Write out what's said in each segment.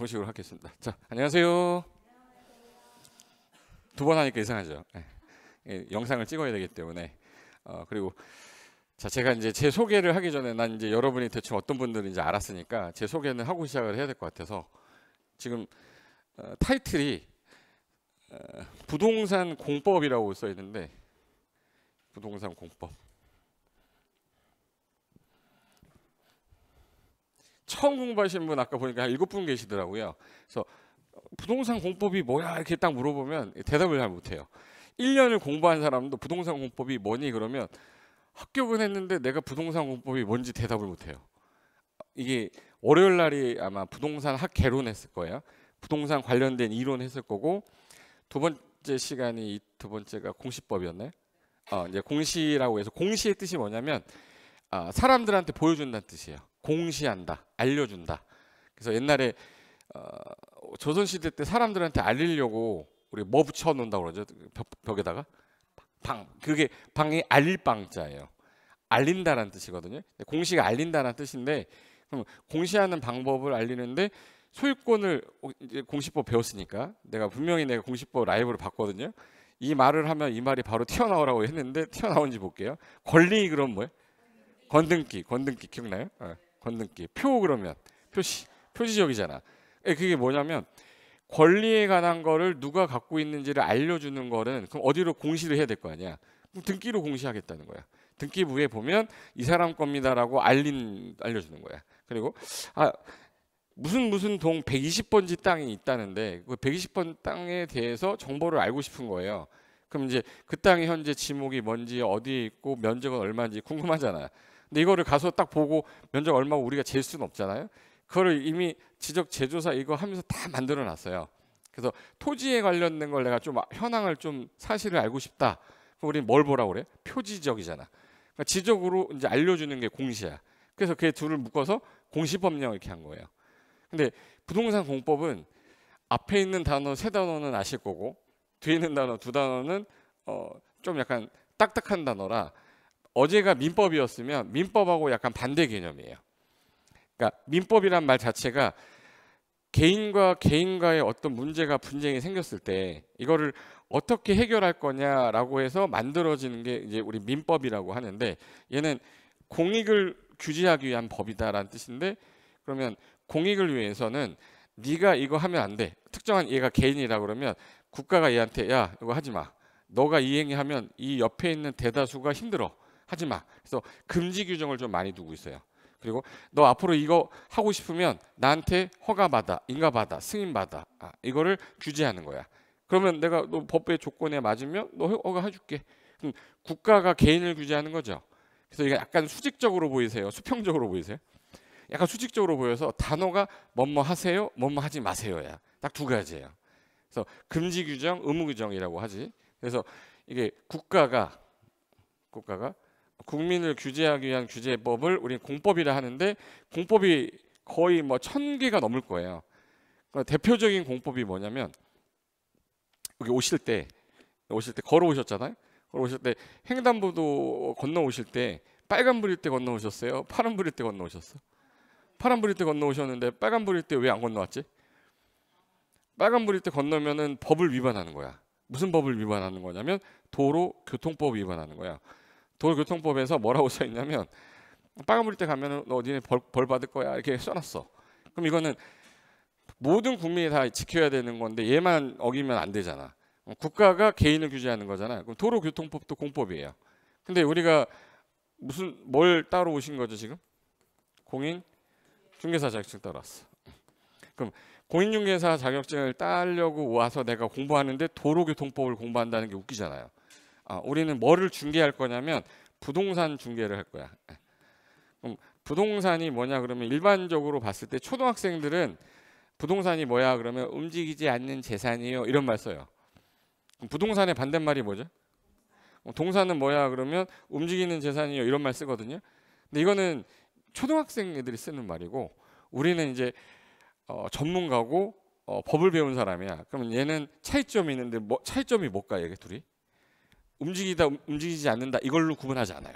보시고로 하겠습니다. 자, 안녕하세요. 두 번 하니까 이상하죠. 예, 예, 영상을 찍어야 되기 때문에 어, 그리고 자 제가 이제 제 소개를 하기 전에 난 이제 여러분이 대충 어떤 분들인지 알았으니까 제 소개는 하고 시작을 해야 될 것 같아서 지금 어, 타이틀이 어, 부동산 공법이라고 써 있는데 부동산 공법 처음 공부하시는 분 아까 보니까 한 일곱 분 계시더라고요. 그래서 부동산 공법이 뭐야 이렇게 딱 물어보면 대답을 잘 못해요. 1년을 공부한 사람도 부동산 공법이 뭐니 그러면 합격은 했는데 내가 부동산 공법이 뭔지 대답을 못해요. 이게 월요일 날이 아마 부동산 학개론 했을 거예요. 부동산 관련된 이론 했을 거고 두 번째 시간이 두 번째가 공시법이었네요 어, 이제 공시라고 해서 공시의 뜻이 뭐냐면 아, 사람들한테 보여준다는 뜻이에요. 공시한다, 알려준다. 그래서 옛날에 어, 조선시대 때 사람들한테 알리려고 우리 뭐 붙여놓는다고 그러죠? 벽, 에다가 방. 그게 방이 알릴 방자예요. 알린다라는 뜻이거든요. 공시가 알린다라는 뜻인데 그럼 공시하는 방법을 알리는데 소유권을 이제 공시법 배웠으니까 내가 분명히 내가 공시법 라이브를 봤거든요. 이 말을 하면 이 말이 바로 튀어나오라고 했는데 튀어나온지 볼게요. 권리 그럼 뭐예요? 권등기, 권등기 기억나요? 어, 권등기. 표 그러면 표시 표시적이잖아. 예, 그게 뭐냐면 권리에 관한 거를 누가 갖고 있는지를 알려주는 거는 그럼 어디로 공시를 해야 될 거 아니야? 등기로 공시하겠다는 거야. 등기부에 보면 이 사람 겁니다라고 알린 알려주는 거야. 그리고 아 무슨 무슨 동 120번지 땅이 있다는데 그 120번 땅에 대해서 정보를 알고 싶은 거예요. 그럼 이제 그 땅이 현재 지목이 뭔지 어디에 있고 면적은 얼마인지 궁금하잖아. 근데 이거를 가서 딱 보고 면적 얼마 우리가 잴 수는 없잖아요. 그거를 이미 지적 제조사 이거 하면서 다 만들어 놨어요. 그래서 토지에 관련된 걸 내가 좀 아, 현황을 좀 사실을 알고 싶다. 그럼 우리 뭘 보라고 그래? 표지적이잖아. 그러니까 지적으로 이제 알려주는 게 공시야. 그래서 그 둘을 묶어서 공시법령 이렇게 한 거예요. 근데 부동산 공법은 앞에 있는 단어 세 단어는 아실 거고 뒤에 있는 단어 두 단어는 어, 좀 약간 딱딱한 단어라 어제가 민법이었으면 민법하고 약간 반대 개념이에요. 그러니까 민법이란 말 자체가 개인과 개인과의 어떤 문제가 분쟁이 생겼을 때 이거를 어떻게 해결할 거냐라고 해서 만들어지는 게 이제 우리 민법이라고 하는데 얘는 공익을 규제하기 위한 법이다라는 뜻인데 그러면 공익을 위해서는 네가 이거 하면 안 돼. 특정한 얘가 개인이라 그러면 국가가 얘한테 야 이거 하지 마. 너가 이 행위하면 이 옆에 있는 대다수가 힘들어. 하지 마. 그래서 금지 규정을 좀 많이 두고 있어요. 그리고 너 앞으로 이거 하고 싶으면 나한테 허가 받아, 인가 받아, 승인 받아. 아, 이거를 규제하는 거야. 그러면 내가 너 법의 조건에 맞으면 너 허가 해줄게. 국가가 개인을 규제하는 거죠. 그래서 이게 약간 수직적으로 보이세요, 수평적으로 보이세요? 약간 수직적으로 보여서 단어가 뭐뭐 하세요, 뭐뭐 하지 마세요야. 딱 두 가지예요. 그래서 금지 규정, 의무 규정이라고 하지. 그래서 이게 국가가 국가가 국민을 규제하기 위한 규제법을 우리 공법이라 하는데 공법이 거의 뭐 천 개가 넘을 거예요. 그러니까 대표적인 공법이 뭐냐면 여기 오실 때 오실 때 걸어 오셨잖아요. 걸어 오실 때 횡단보도 건너 오실 때 빨간 불일 때 건너 오셨어요. 파란 불일 때 건너 오셨어. 파란 불일 때 건너 오셨는데 빨간 불일 때 왜 안 건너왔지? 빨간 불일 때 건너면은 법을 위반하는 거야. 무슨 법을 위반하는 거냐면 도로 교통법 위반하는 거야. 도로교통법에서 뭐라고 써 있냐면 빨간불 때가면너 어디에 벌, 벌 받을 거야 이렇게 써놨어. 그럼 이거는 모든 국민이 다 지켜야 되는 건데 얘만 어기면 안 되잖아. 국가가 개인을 규제하는 거잖아. 그럼 도로교통법도 공법이에요. 근데 우리가 무슨 뭘 따로 오신 거죠 지금? 공인 중개사 자격증 따라왔어. 그럼 공인중개사 자격증을 따려고 와서 내가 공부하는데 도로교통법을 공부한다는 게 웃기잖아요. 어, 우리는 뭐를 중개할 거냐면 부동산 중개를 할 거야. 예. 그럼 부동산이 뭐냐 그러면 일반적으로 봤을 때 초등학생들은 부동산이 뭐야 그러면 움직이지 않는 재산이요 이런 말 써요. 부동산의 반대말이 뭐죠? 어, 동산은 뭐야 그러면 움직이는 재산이요 이런 말 쓰거든요. 근데 이거는 초등학생 애들이 쓰는 말이고 우리는 이제 어, 전문가고 어, 법을 배운 사람이야. 그러면 얘는 차이점이 있는데 뭐, 차이점이 뭘까 얘 둘이? 움직이다 움직이지 않는다 이걸로 구분하지 않아요.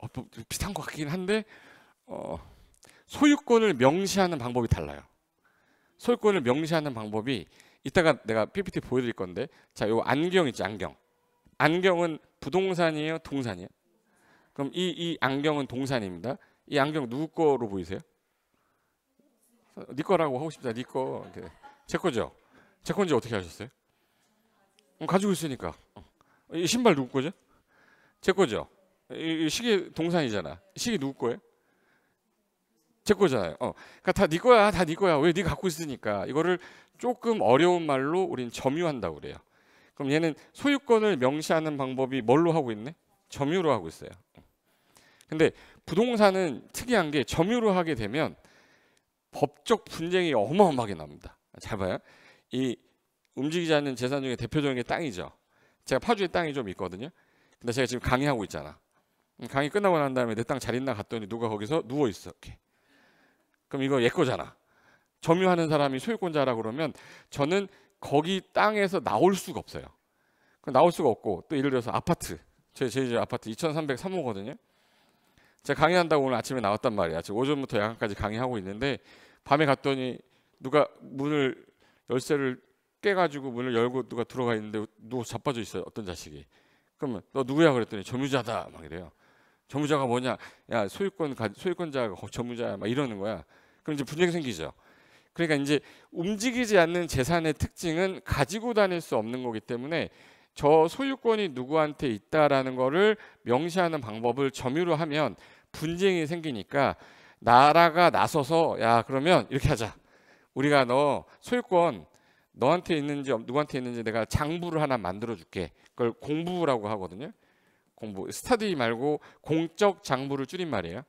어, 뭐 비슷한 것 같긴 한데 어, 소유권을 명시하는 방법이 달라요. 소유권을 명시하는 방법이 이따가 내가 PPT 보여드릴 건데 자요 안경 있죠 안경 안경은 부동산이에요 동산이에요 그럼 이, 이 안경은 동산입니다 이 안경 누구 거로 보이세요? 어, 네 거라고 하고 싶다 네거제 거죠 제 건지 어떻게 아셨어요? 어, 가지고 있으니까. 어. 이 신발 누구 거죠? 제 거죠. 이 시계 동산이잖아. 시계 누구 거예요? 제 거잖아요. 어. 그러니까 다네 거야, 다 네 거야. 왜네 갖고 있으니까 이거를 조금 어려운 말로 우린 점유한다 그래요. 그럼 얘는 소유권을 명시하는 방법이 뭘로 하고 있네? 점유로 하고 있어요. 어. 근데 부동산은 특이한 게 점유로 하게 되면 법적 분쟁이 어마어마하게 납니다. 잘 봐요. 이 움직이지 않는 재산 중에 대표적인 게 땅이죠. 제가 파주에 땅이 좀 있거든요. 근데 제가 지금 강의하고 있잖아. 음, 강의 끝나고 난 다음에 내 땅 잘 있나 갔더니 누가 거기서 누워 있어. 이렇게. 그럼 이거 얘 거잖아. 점유하는 사람이 소유권자라 그러면 저는 거기 땅에서 나올 수가 없어요. 그 나올 수가 없고 또 예를 들어서 아파트 제, 제, 제 아파트 2303호거든요. 제가 강의한다고 오늘 아침에 나왔단 말이야. 지금 오전부터 야간까지 강의하고 있는데 밤에 갔더니 누가 문을 열쇠를 깨가지고 문을 열고 누가 들어가 있는데 누가 자빠져 있어요. 어떤 자식이. 그러면 너 누구야 그랬더니 점유자다 막 이래요. 점유자가 뭐냐? 야 소유권 소유권자가 점유자야 막 이러는 거야. 그럼 이제 분쟁이 생기죠. 그러니까 이제 움직이지 않는 재산의 특징은 가지고 다닐 수 없는 거기 때문에 저 소유권이 누구한테 있다라는 거를 명시하는 방법을 점유로 하면 분쟁이 생기니까 나라가 나서서 야 그러면 이렇게 하자. 우리가 너 소유권 너한테 있는지 누구한테 있는지 내가 장부를 하나 만들어 줄게. 그걸 공부라고 하거든요. 공부. 스타디 말고 공적 장부를 줄인 말이에요.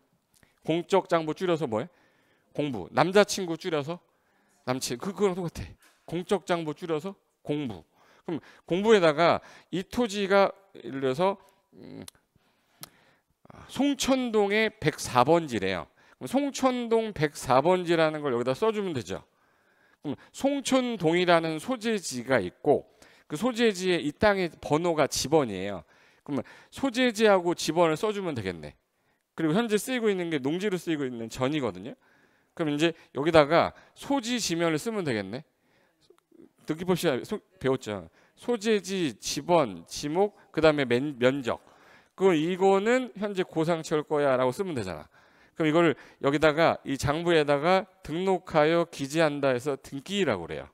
공적 장부 줄여서 뭐해? 공부. 남자친구 줄여서 남친. 그 그거랑 똑같아. 공적 장부 줄여서 공부. 그럼 공부에다가 이 토지가 예를 들어서 음, 아, 송천동의 104번지래요. 그럼 송천동 104번지라는 걸 여기다 써주면 되죠. 그럼 음, 송촌동이라는 소재지가 있고 그 소재지의 이 땅의 번호가 집원이에요 그러면 소재지하고 집원을 써주면 되겠네. 그리고 현재 쓰이고 있는 게 농지로 쓰이고 있는 전이거든요. 그럼 이제 여기다가 소지 지면을 쓰면 되겠네. 듣기법 시간 배웠죠. 소재지, 집원, 지목, 그 다음에 면적. 그 이거는 현재 고상철 거야라고 쓰면 되잖아. 그럼 이걸 여기다가 이 장부에다가 등록하여 기재한다 해서 등기라고 그래요.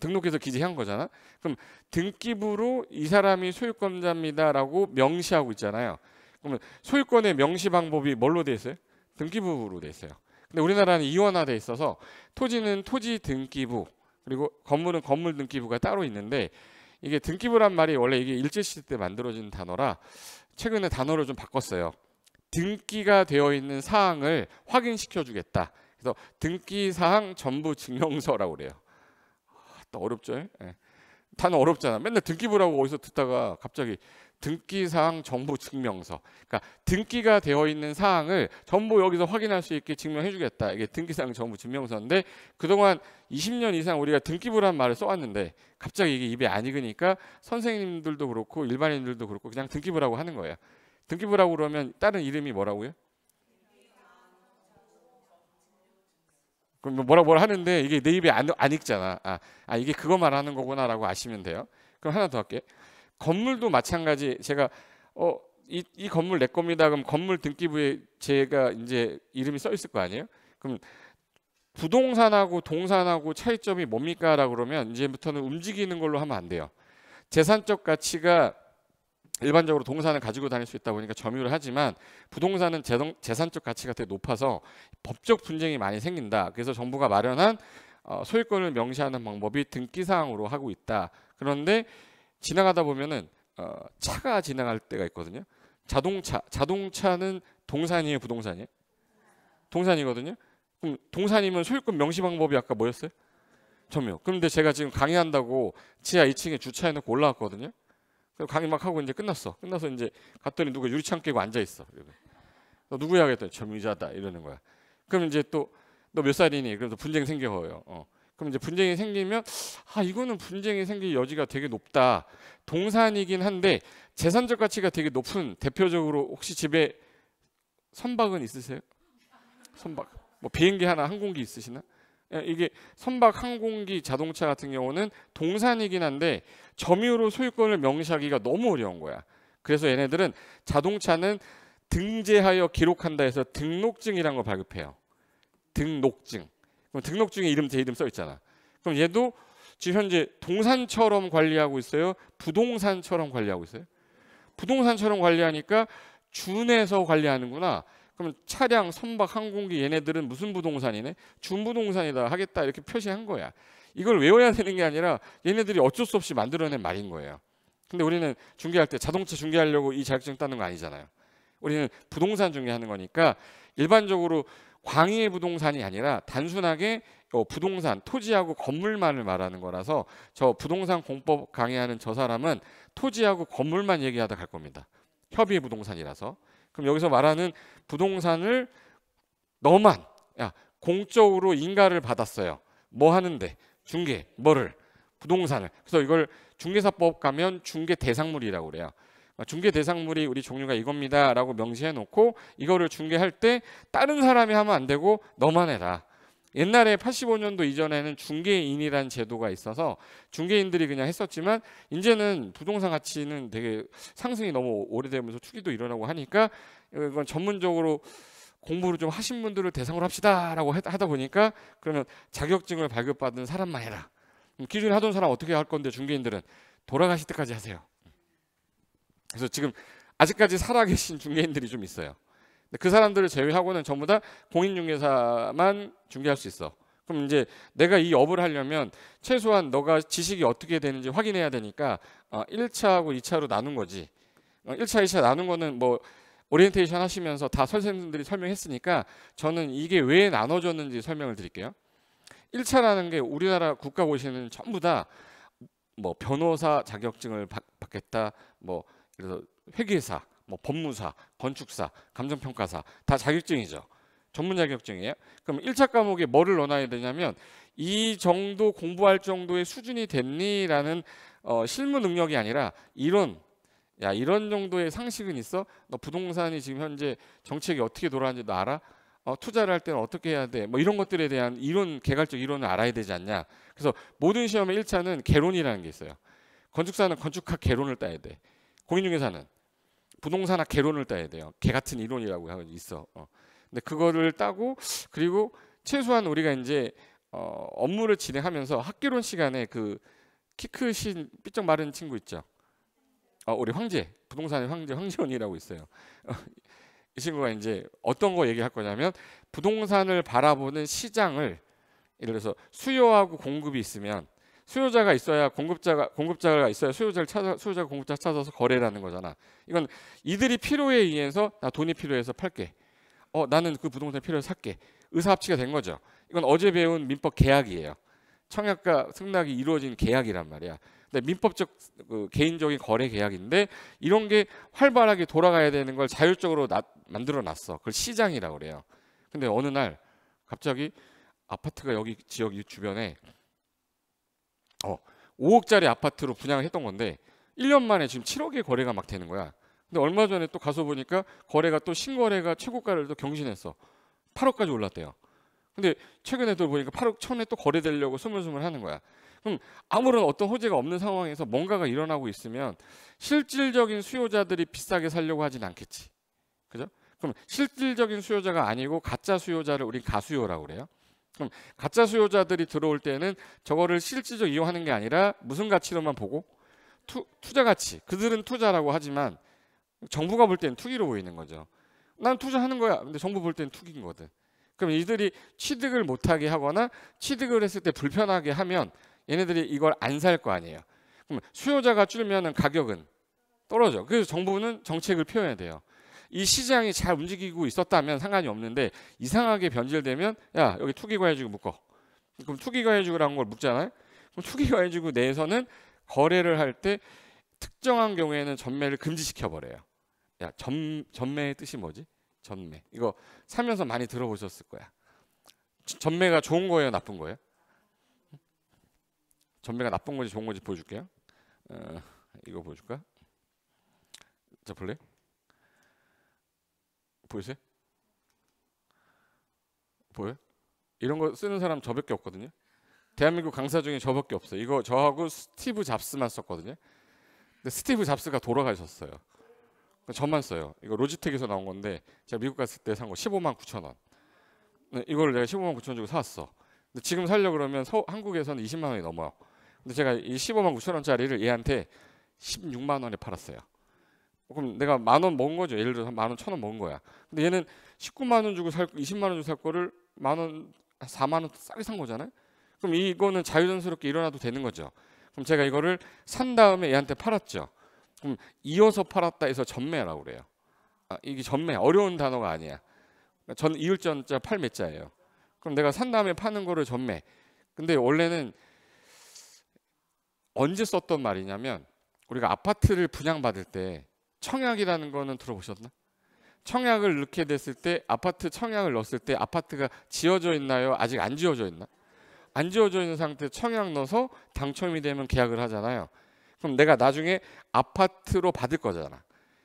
등록해서 기재한 거잖아. 그럼 등기부로 이 사람이 소유권자입니다라고 명시하고 있잖아요. 그러면 소유권의 명시 방법이 뭘로 돼 있어요? 등기부로 돼 있어요. 근데 우리나라는 이원화돼 있어서 토지는 토지 등기부 그리고 건물은 건물 등기부가 따로 있는데 이게 등기부란 말이 원래 이게 일제시대 때 만들어진 단어라 최근에 단어를 좀 바꿨어요. 등기가 되어 있는 사항을 확인시켜 주겠다. 그래서 등기 사항 전부 증명서라고 그래요. 아, 또 어렵죠? 예. 네. 단 어렵잖아. 맨날 등기부라고 어디서 듣다가 갑자기 등기 사항 전부 증명서. 그러니까 등기가 되어 있는 사항을 전부 여기서 확인할 수 있게 증명해 주겠다. 이게 등기 사항 전부 증명서인데 그동안 20년 이상 우리가 등기부라는 말을 써왔는데 갑자기 이게 입에 안 익으니까 선생님들도 그렇고 일반인들도 그렇고 그냥 등기부라고 하는 거예요. 등기부라고 그러면 다른 이름이 뭐라고요? 그럼 뭐라 뭐라 하는데 이게 내 입에 안, 안 읽잖아. 아, 아 이게 그거 말하는 거구나라고 아시면 돼요. 그럼 하나 더 할게. 건물도 마찬가지 제가 어이이 건물 내 겁니다. 그럼 건물 등기부에 제가 이제 이름이 써 있을 거 아니에요? 그럼 부동산하고 동산하고 차이점이 뭡니까라고 그러면 이제부터는 움직이는 걸로 하면 안 돼요. 재산적 가치가 일반적으로 동산을 가지고 다닐 수 있다 보니까 점유를 하지만 부동산은 재동, 재산적 가치가 되게 높아서 법적 분쟁이 많이 생긴다. 그래서 정부가 마련한 어, 소유권을 명시하는 방법이 등기사항으로 하고 있다. 그런데 지나가다 보면은 어, 차가 지나갈 때가 있거든요. 자동차, 자동차는 동산이에요, 부동산이에요? 동산이거든요. 그럼 동산이면 소유권 명시 방법이 아까 뭐였어요? 점유. 그런데 제가 지금 강의한다고 지하 2층에 주차해놓고 올라왔거든요. 그래서 강의 막 하고 이제 끝났어. 끝나서 이제 갔더니 누가 유리창 깨고 앉아 있어. 너 누구야? 그랬더니 젊은이자다 이러는 거야. 그럼 이제 또 너 몇 살이니? 그래서 분쟁이 생겨요. 어. 그럼 이제 분쟁이 생기면 아 이거는 분쟁이 생길 여지가 되게 높다. 동산이긴 한데 재산적 가치가 되게 높은 대표적으로 혹시 집에 선박은 있으세요? 선박 뭐 비행기 하나 항공기 있으시나? 예, 이게 선박 항공기 자동차 같은 경우는 동산이긴 한데 점유로 소유권을 명시하기가 너무 어려운 거야. 그래서 얘네들은 자동차는 등재하여 기록한다 해서 등록증이라는 걸 발급해요. 등록증. 그럼 등록증에 이름 제 이름 써 있잖아. 그럼 얘도 지금 현재 동산처럼 관리하고 있어요. 부동산처럼 관리하고 있어요. 부동산처럼 관리하니까 준해서 관리하는구나. 그럼 차량, 선박, 항공기 얘네들은 무슨 부동산이네? 준부동산이다 하겠다 이렇게 표시한 거야. 이걸 외워야 되는 게 아니라 얘네들이 어쩔 수 없이 만들어낸 말인 거예요. 근데 우리는 중개할 때 자동차 중개하려고 이 자격증 따는 거 아니잖아요. 우리는 부동산 중개하는 거니까 일반적으로 광의의 부동산이 아니라 단순하게 어, 부동산, 토지하고 건물만을 말하는 거라서 저 부동산 공법 강의하는 저 사람은 토지하고 건물만 얘기하다 갈 겁니다. 협의의 부동산이라서. 그럼 여기서 말하는 부동산을 너만 야 공적으로 인가를 받았어요. 뭐 하는데 중개 뭐를 부동산을 그래서 이걸 중개사법 가면 중개 대상물이라고 그래요. 그러니까 중개 대상물이 우리 종류가 이겁니다라고 명시해 놓고 이거를 중개할 때 다른 사람이 하면 안 되고 너만 해라. 옛날에 85년도 이전에는 중개인이라는 제도가 있어서 중개인들이 그냥 했었지만 이제는 부동산 가치는 되게 상승이 너무 오래되면서 투기도 일어나고 하니까 이건 전문적으로 공부를 좀 하신 분들을 대상으로 합시다라고 하다 보니까 그러면 자격증을 발급받은 사람만 해라. 음, 기존에 하던 사람 어떻게 할 건데 중개인들은 돌아가실 때까지 하세요. 그래서 지금 아직까지 살아계신 중개인들이 좀 있어요. 그 사람들을 제외하고는 전부 다 공인중개사만 중개할 수 있어. 그럼 이제 내가 이 업을 하려면 최소한 너가 지식이 어떻게 되는지 확인해야 되니까 어, 1차하고 2차로 나눈 거지. 1차, 어, 2차 나눈 거는 뭐 오리엔테이션 하시면서 다 선생님들이 설명했으니까 저는 이게 왜 나눠졌는지 설명을 드릴게요. 1차라는 게 우리나라 국가 보시는 전부 다 뭐 변호사 자격증을 받겠다. 뭐 그래서 회계사, 뭐 법무사, 건축사, 감정평가사 다 자격증이죠. 전문 자격증이에요. 그럼 1차 과목에 뭐를 넣어놔야 되냐면 이 정도 공부할 정도의 수준이 됐니라는 어, 실무 능력이 아니라 이론 야 이런 정도의 상식은 있어? 너 부동산이 지금 현재 정책이 어떻게 돌아가는지 너 알아? 어, 투자를 할 때는 어떻게 해야 돼? 뭐 이런 것들에 대한 이론 개괄적 이론을 알아야 되지 않냐? 그래서 모든 시험의 1차는 개론이라는 게 있어요. 건축사는 건축학 개론을 따야 돼. 공인중개사는 부동산학 개론을 따야 돼요. 개 같은 이론이라고 있어. 어. 근데 그거를 따고 그리고 최소한 우리가 이제 어, 업무를 진행하면서 학개론 시간에 그 키 크신 삐쩍 마른 친구 있죠. 어, 우리 황제 부동산의 황제 황지원이라고 있어요. 어, 이 친구가 이제 어떤 거 얘기할 거냐면 부동산을 바라보는 시장을 예를 들어서 수요하고 공급이 있으면 수요자가 있어야 공급자가 공급자가 있어야 수요자를 찾아 수요자 공급자 찾아서 거래라는 거잖아. 이건 이들이 필요에 의해서 나 돈이 필요해서 팔게. 어 나는 그 부동산 필요해서 살게. 의사합치가 된 거죠. 이건 어제 배운 민법 계약이에요. 청약과 승낙이 이루어진 계약이란 말이야. 근데 민법적 그 개인적인 거래 계약인데 이런 게 활발하게 돌아가야 되는 걸 자율적으로 나, 만들어 놨어. 그걸 시장이라고 그래요. 근데 어느 날 갑자기 아파트가 여기 지역 주변에 어, 5억짜리 아파트로 분양을 했던 건데 1년 만에 지금 7억의 거래가 막 되는 거야. 근데 얼마 전에 또 가서 보니까 거래가 또 신거래가 최고가를 또 경신했어. 8억까지 올랐대요. 근데 최근에 또 보니까 8억 천에 또 거래되려고 소물소물 하는 거야. 그럼 아무런 어떤 호재가 없는 상황에서 뭔가가 일어나고 있으면 실질적인 수요자들이 비싸게 살려고 하진 않겠지. 그죠? 그럼 실질적인 수요자가 아니고 가짜 수요자를 우리 가수요라고 그래요. 그럼 음, 가짜 수요자들이 들어올 때는 저거를 실질적 이용하는 게 아니라 무슨 가치로만 보고 투, 투자 가치 그들은 투자라고 하지만 정부가 볼 때는 투기로 보이는 거죠. 난 투자하는 거야. 근데 정부 볼 때는 투기인 거든. 그럼 이들이 취득을 못하게 하거나 취득을 했을 때 불편하게 하면 얘네들이 이걸 안 살 거 아니에요. 그럼 수요자가 줄면 가격은 떨어져. 그래서 정부는 정책을 표현해야 돼요. 이 시장이 잘 움직이고 있었다면 상관이 없는데 이상하게 변질되면 야 여기 투기과 해주고 묶어 그럼 투기과 해주고라는 걸 묶잖아요 그럼 투기과 해주고 내에서는 거래를 할 때 특정한 경우에는 전매를 금지시켜 버려요 야 전, 전매의 뜻이 뭐지 전매 이거 살면서 많이 들어보셨을 거야 전매가 좋은 거예요 나쁜 거예요 전매가 나쁜 거지 좋은 거지 보여줄게요 어, 이거 보여줄까 자 볼래 보이세요? 보여? 이런 거 쓰는 사람 저밖에 없거든요. 대한민국 강사 중에 저밖에 없어요. 이거 저하고 스티브 잡스만 썼거든요. 근데 스티브 잡스가 돌아가셨어요. 저만 써요. 이거 로지텍에서 나온 건데 제가 미국 갔을 때 산 거 15만 9천 원. 네, 이걸 내가 15만 9천 원 주고 사왔어. 근데 지금 살려 그러면 서, 한국에서는 20만 원이 넘어요. 근데 제가 이 15만 9천 원짜리를 얘한테 16만 원에 팔았어요. 그럼 내가 만 원 먹은 거죠. 예를 들어서 만 원, 천 원 먹은 거야. 근데 얘는 19만 원 주고 살, 20만 원 주고 살 거를 만 원, 4만 원 싸게 산 거잖아요. 그럼 이거는 자유전스럽게 일어나도 되는 거죠. 그럼 제가 이거를 산 다음에 얘한테 팔았죠. 그럼 이어서 팔았다 해서 전매라고 그래요. 아, 이게 전매 어려운 단어가 아니야. 그러니까 전 이을전자 팔매자예요. 그럼 내가 산 다음에 파는 거를 전매. 근데 원래는 언제 썼던 말이냐면 우리가 아파트를 분양받을 때 청약이라는 거는 들어보셨나? 청약을 넣게 됐을 때 아파트 청약을 넣었을 때 아파트가 지어져 있나요? 아직 안 지어져 있나? 안 지어져 있는 상태 청약 넣어서 당첨이 되면 계약을 하잖아요. 그럼 내가 나중에 아파트로 받을 거잖아.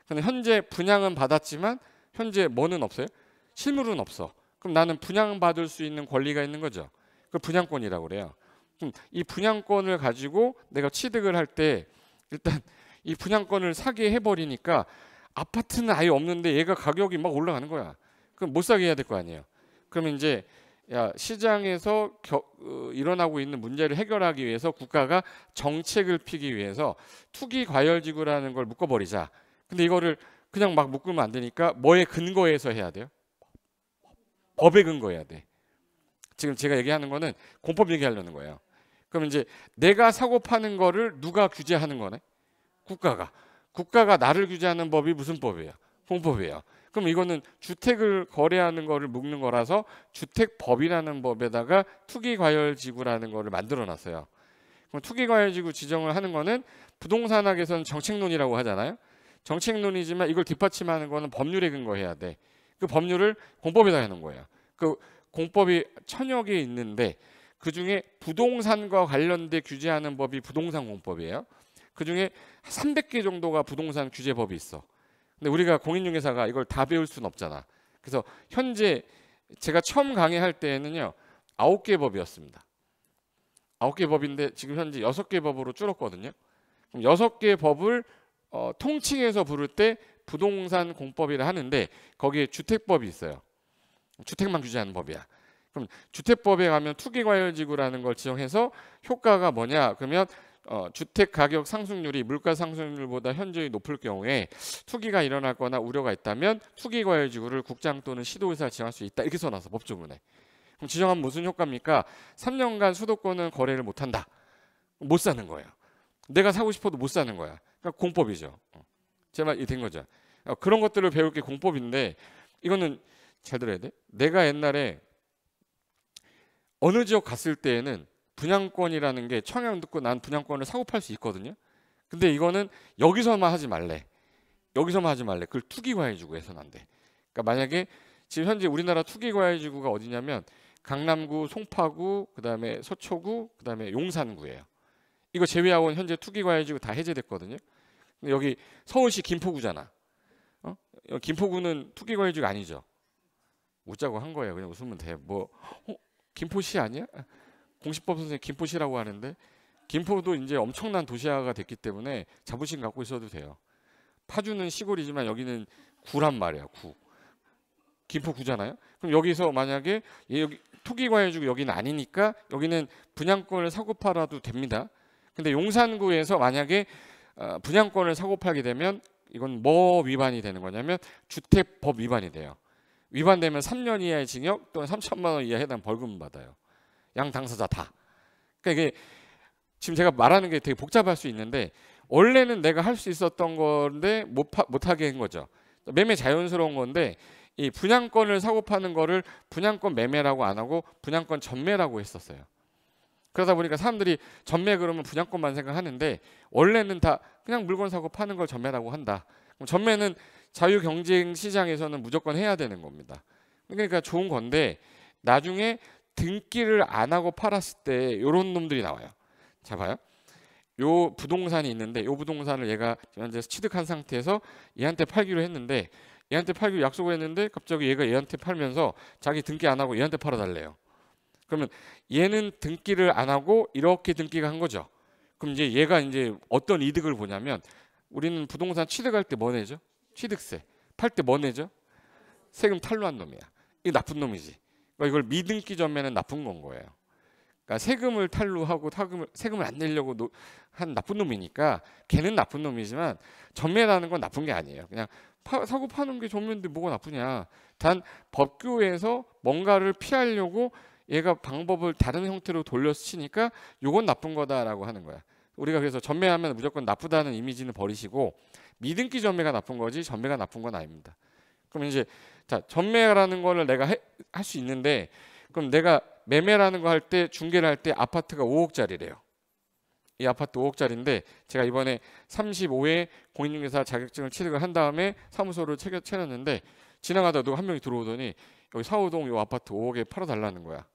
근데 현재 분양은 받았지만 현재 뭐는 없어요? 실물은 없어. 그럼 나는 분양받을 수 있는 권리가 있는 거죠. 그 분양권이라고 그래요. 그럼 이 분양권을 가지고 내가 취득을 할 때 일단 이 분양권을 사게 해버리니까 아파트는 아예 없는데 얘가 가격이 막 올라가는 거야. 그럼 못 사게 해야 될 거 아니에요. 그러면 이제 야, 시장에서 겨, 어, 일어나고 있는 문제를 해결하기 위해서 국가가 정책을 피기 위해서 투기 과열 지구라는 걸 묶어버리자. 근데 이거를 그냥 막 묶으면 안 되니까 뭐에 근거해서 해야 돼요? 법에 근거해야 돼. 지금 제가 얘기하는 거는 공법 얘기하려는 거예요. 그럼 이제 내가 사고 파는 거를 누가 규제하는 거네? 국가가 국가가 나를 규제하는 법이 무슨 법이에요? 공법이에요. 그럼 이거는 주택을 거래하는 거를 묶는 거라서 주택법이라는 법에다가 투기과열지구라는 거를 만들어 놨어요. 그럼 투기과열지구 지정을 하는 거는 부동산학에서는 정책론이라고 하잖아요. 정책론이지만 이걸 뒷받침하는 거는 법률에 근거해야 돼. 그 법률을 공법에다 해놓 거예요. 그 공법이 천여 개 있는데 그 중에 부동산과 관련돼 규제하는 법이 부동산 공법이에요. 그 중에 300개 정도가 부동산 규제법이 있어. 근데 우리가 공인중개사가 이걸 다 배울 수는 없잖아. 그래서 현재 제가 처음 강의할 때에는요. 9개 법이었습니다. 9개 법인데 지금 현재 6개 법으로 줄었거든요. 그럼 6개 법을 어, 통칭해서 부를 때 부동산 공법이라 하는데 거기에 주택법이 있어요. 주택만 규제하는 법이야. 그럼 주택법에 가면 투기과열지구라는 걸 지정해서 효과가 뭐냐? 그러면 어, 주택 가격 상승률이 물가 상승률보다 현저히 높을 경우에 투기가 일어나거나 우려가 있다면 투기 과열 지구를 국장 또는 시도의사 지정할 수 있다 이렇게 써놔서 법조문에 그럼 지정하면 무슨 효과입니까? 3년간 수도권은 거래를 못한다 못 사는 거예요. 내가 사고 싶어도 못 사는 거야. 그러니까 공법이죠. 어. 제 말이 된 거죠. 어, 그런 것들을 배울 게 공법인데 이거는 잘 들어야 돼. 내가 옛날에 어느 지역 갔을 때에는 분양권이라는 게 청약 듣고 난 분양권을 사고 팔 수 있거든요. 근데 이거는 여기서만 하지 말래. 여기서만 하지 말래. 그걸 투기과외지구 해서는 안 돼. 그러니까 만약에 지금 현재 우리나라 투기과외지구가 어디냐면 강남구, 송파구, 그다음에 서초구, 그다음에 용산구예요. 이거 제외하고는 현재 투기과외지구 다 해제됐거든요. 근데 여기 서울시 김포구잖아. 어? 어 김포구는 투기과외지구 아니죠. 웃자고 한 거예요. 그냥 웃으면 돼. 뭐 어? 김포시 아니야? 공시법 선생 님 김포시라고 하는데 김포도 이제 엄청난 도시화가 됐기 때문에 자부심 갖고 있어도 돼요. 파주는 시골이지만 여기는 구란 말이야 구. 김포구잖아요. 그럼 여기서 만약에 여기 투기 과외주고 여기는 아니니까 여기는 분양권을 사고 팔아도 됩니다. 근데 용산구에서 만약에 어, 분양권을 사고 팔게 되면 이건 뭐 위반이 되는 거냐면 주택법 위반이 돼요. 위반되면 3년 이하의 징역 또는 3천만 원 이하의 해당 벌금 받아요. 양 당사자 다. 그러니까 이게 지금 제가 말하는 게 되게 복잡할 수 있는데 원래는 내가 할 수 있었던 건데 못 못하게 한 거죠. 매매 자연스러운 건데 이 분양권을 사고 파는 거를 분양권 매매라고 안 하고 분양권 전매라고 했었어요. 그러다 보니까 사람들이 전매 그러면 분양권만 생각하는데 원래는 다 그냥 물건 사고 파는 걸 전매라고 한다. 그럼 전매는 자유 경쟁 시장에서는 무조건 해야 되는 겁니다. 그러니까 좋은 건데 나중에 등기를 안 하고 팔았을 때 이런 놈들이 나와요. 자 봐요. 요 부동산이 있는데 요 부동산을 얘가 현재 취득한 상태에서 얘한테 팔기로 했는데 얘한테 팔기로 약속을 했는데 갑자기 얘가 얘한테 팔면서 자기 등기 안 하고 얘한테 팔아달래요. 그러면 얘는 등기를 안 하고 이렇게 등기가 한 거죠. 그럼 이제 얘가 이제 어떤 이득을 보냐면 우리는 부동산 취득할 때 뭐 내죠? 취득세. 팔 때 뭐 내죠? 세금 탈루한 놈이야. 이 나쁜 놈이지. 그러니까 이걸 미등기 전면은 나쁜 건 거예요. 그러니까 세금을 탈루하고 타금을, 세금을 안 내려고 노, 한 나쁜 놈이니까 걔는 나쁜 놈이지만 전매라는 건 나쁜 게 아니에요. 그냥 파, 사고 파는 게 전면인데 뭐가 나쁘냐. 단 법규에서 뭔가를 피하려고 얘가 방법을 다른 형태로 돌려 쓰니까 이건 나쁜 거다라고 하는 거야. 우리가 그래서 전매하면 무조건 나쁘다는 이미지는 버리시고 미등기 전매가 나쁜 거지 전매가 나쁜 건 아닙니다. 그럼 이제 자 전매라는 거를 내가 할 수 있는데 그럼 내가 매매라는 거 할 때 중개를 할 때 아파트가 5억짜리래요. 이 아파트 5억짜리인데 제가 이번에 35회 공인중개사 자격증을 취득을 한 다음에 사무소를 채놨는데 지나가다 누가 한 명이 들어오더니 여기 사우동이 아파트 5억에 팔아달라는 거야.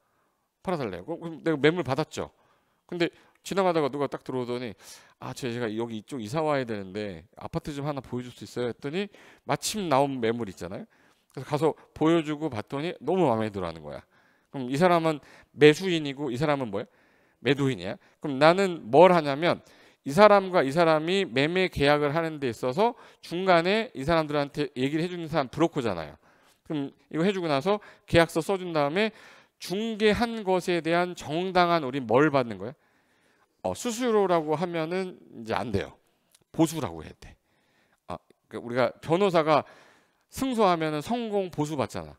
팔아달래요. 그럼 내가 매물 받았죠. 근데 지나가다가 누가 딱 들어오더니 아 제가 여기 이쪽 이사 와야 되는데 아파트 좀 하나 보여줄 수 있어요 했더니 마침 나온 매물 있잖아요. 그래서 가서 보여주고 봤더니 너무 마음에 들어하는 거야. 그럼 이 사람은 매수인이고 이 사람은 뭐야? 매도인이야. 그럼 나는 뭘 하냐면 이 사람과 이 사람이 매매 계약을 하는 데 있어서 중간에 이 사람들한테 얘기를 해주는 사람 브로커잖아요. 그럼 이거 해주고 나서 계약서 써준 다음에 중개한 것에 대한 정당한 우리 뭘 받는 거야? 어, 수수료라고 하면은 이제 안 돼요. 보수라고 해야 돼. 아, 그러니까 우리가 변호사가 승소하면 성공 보수 받잖아.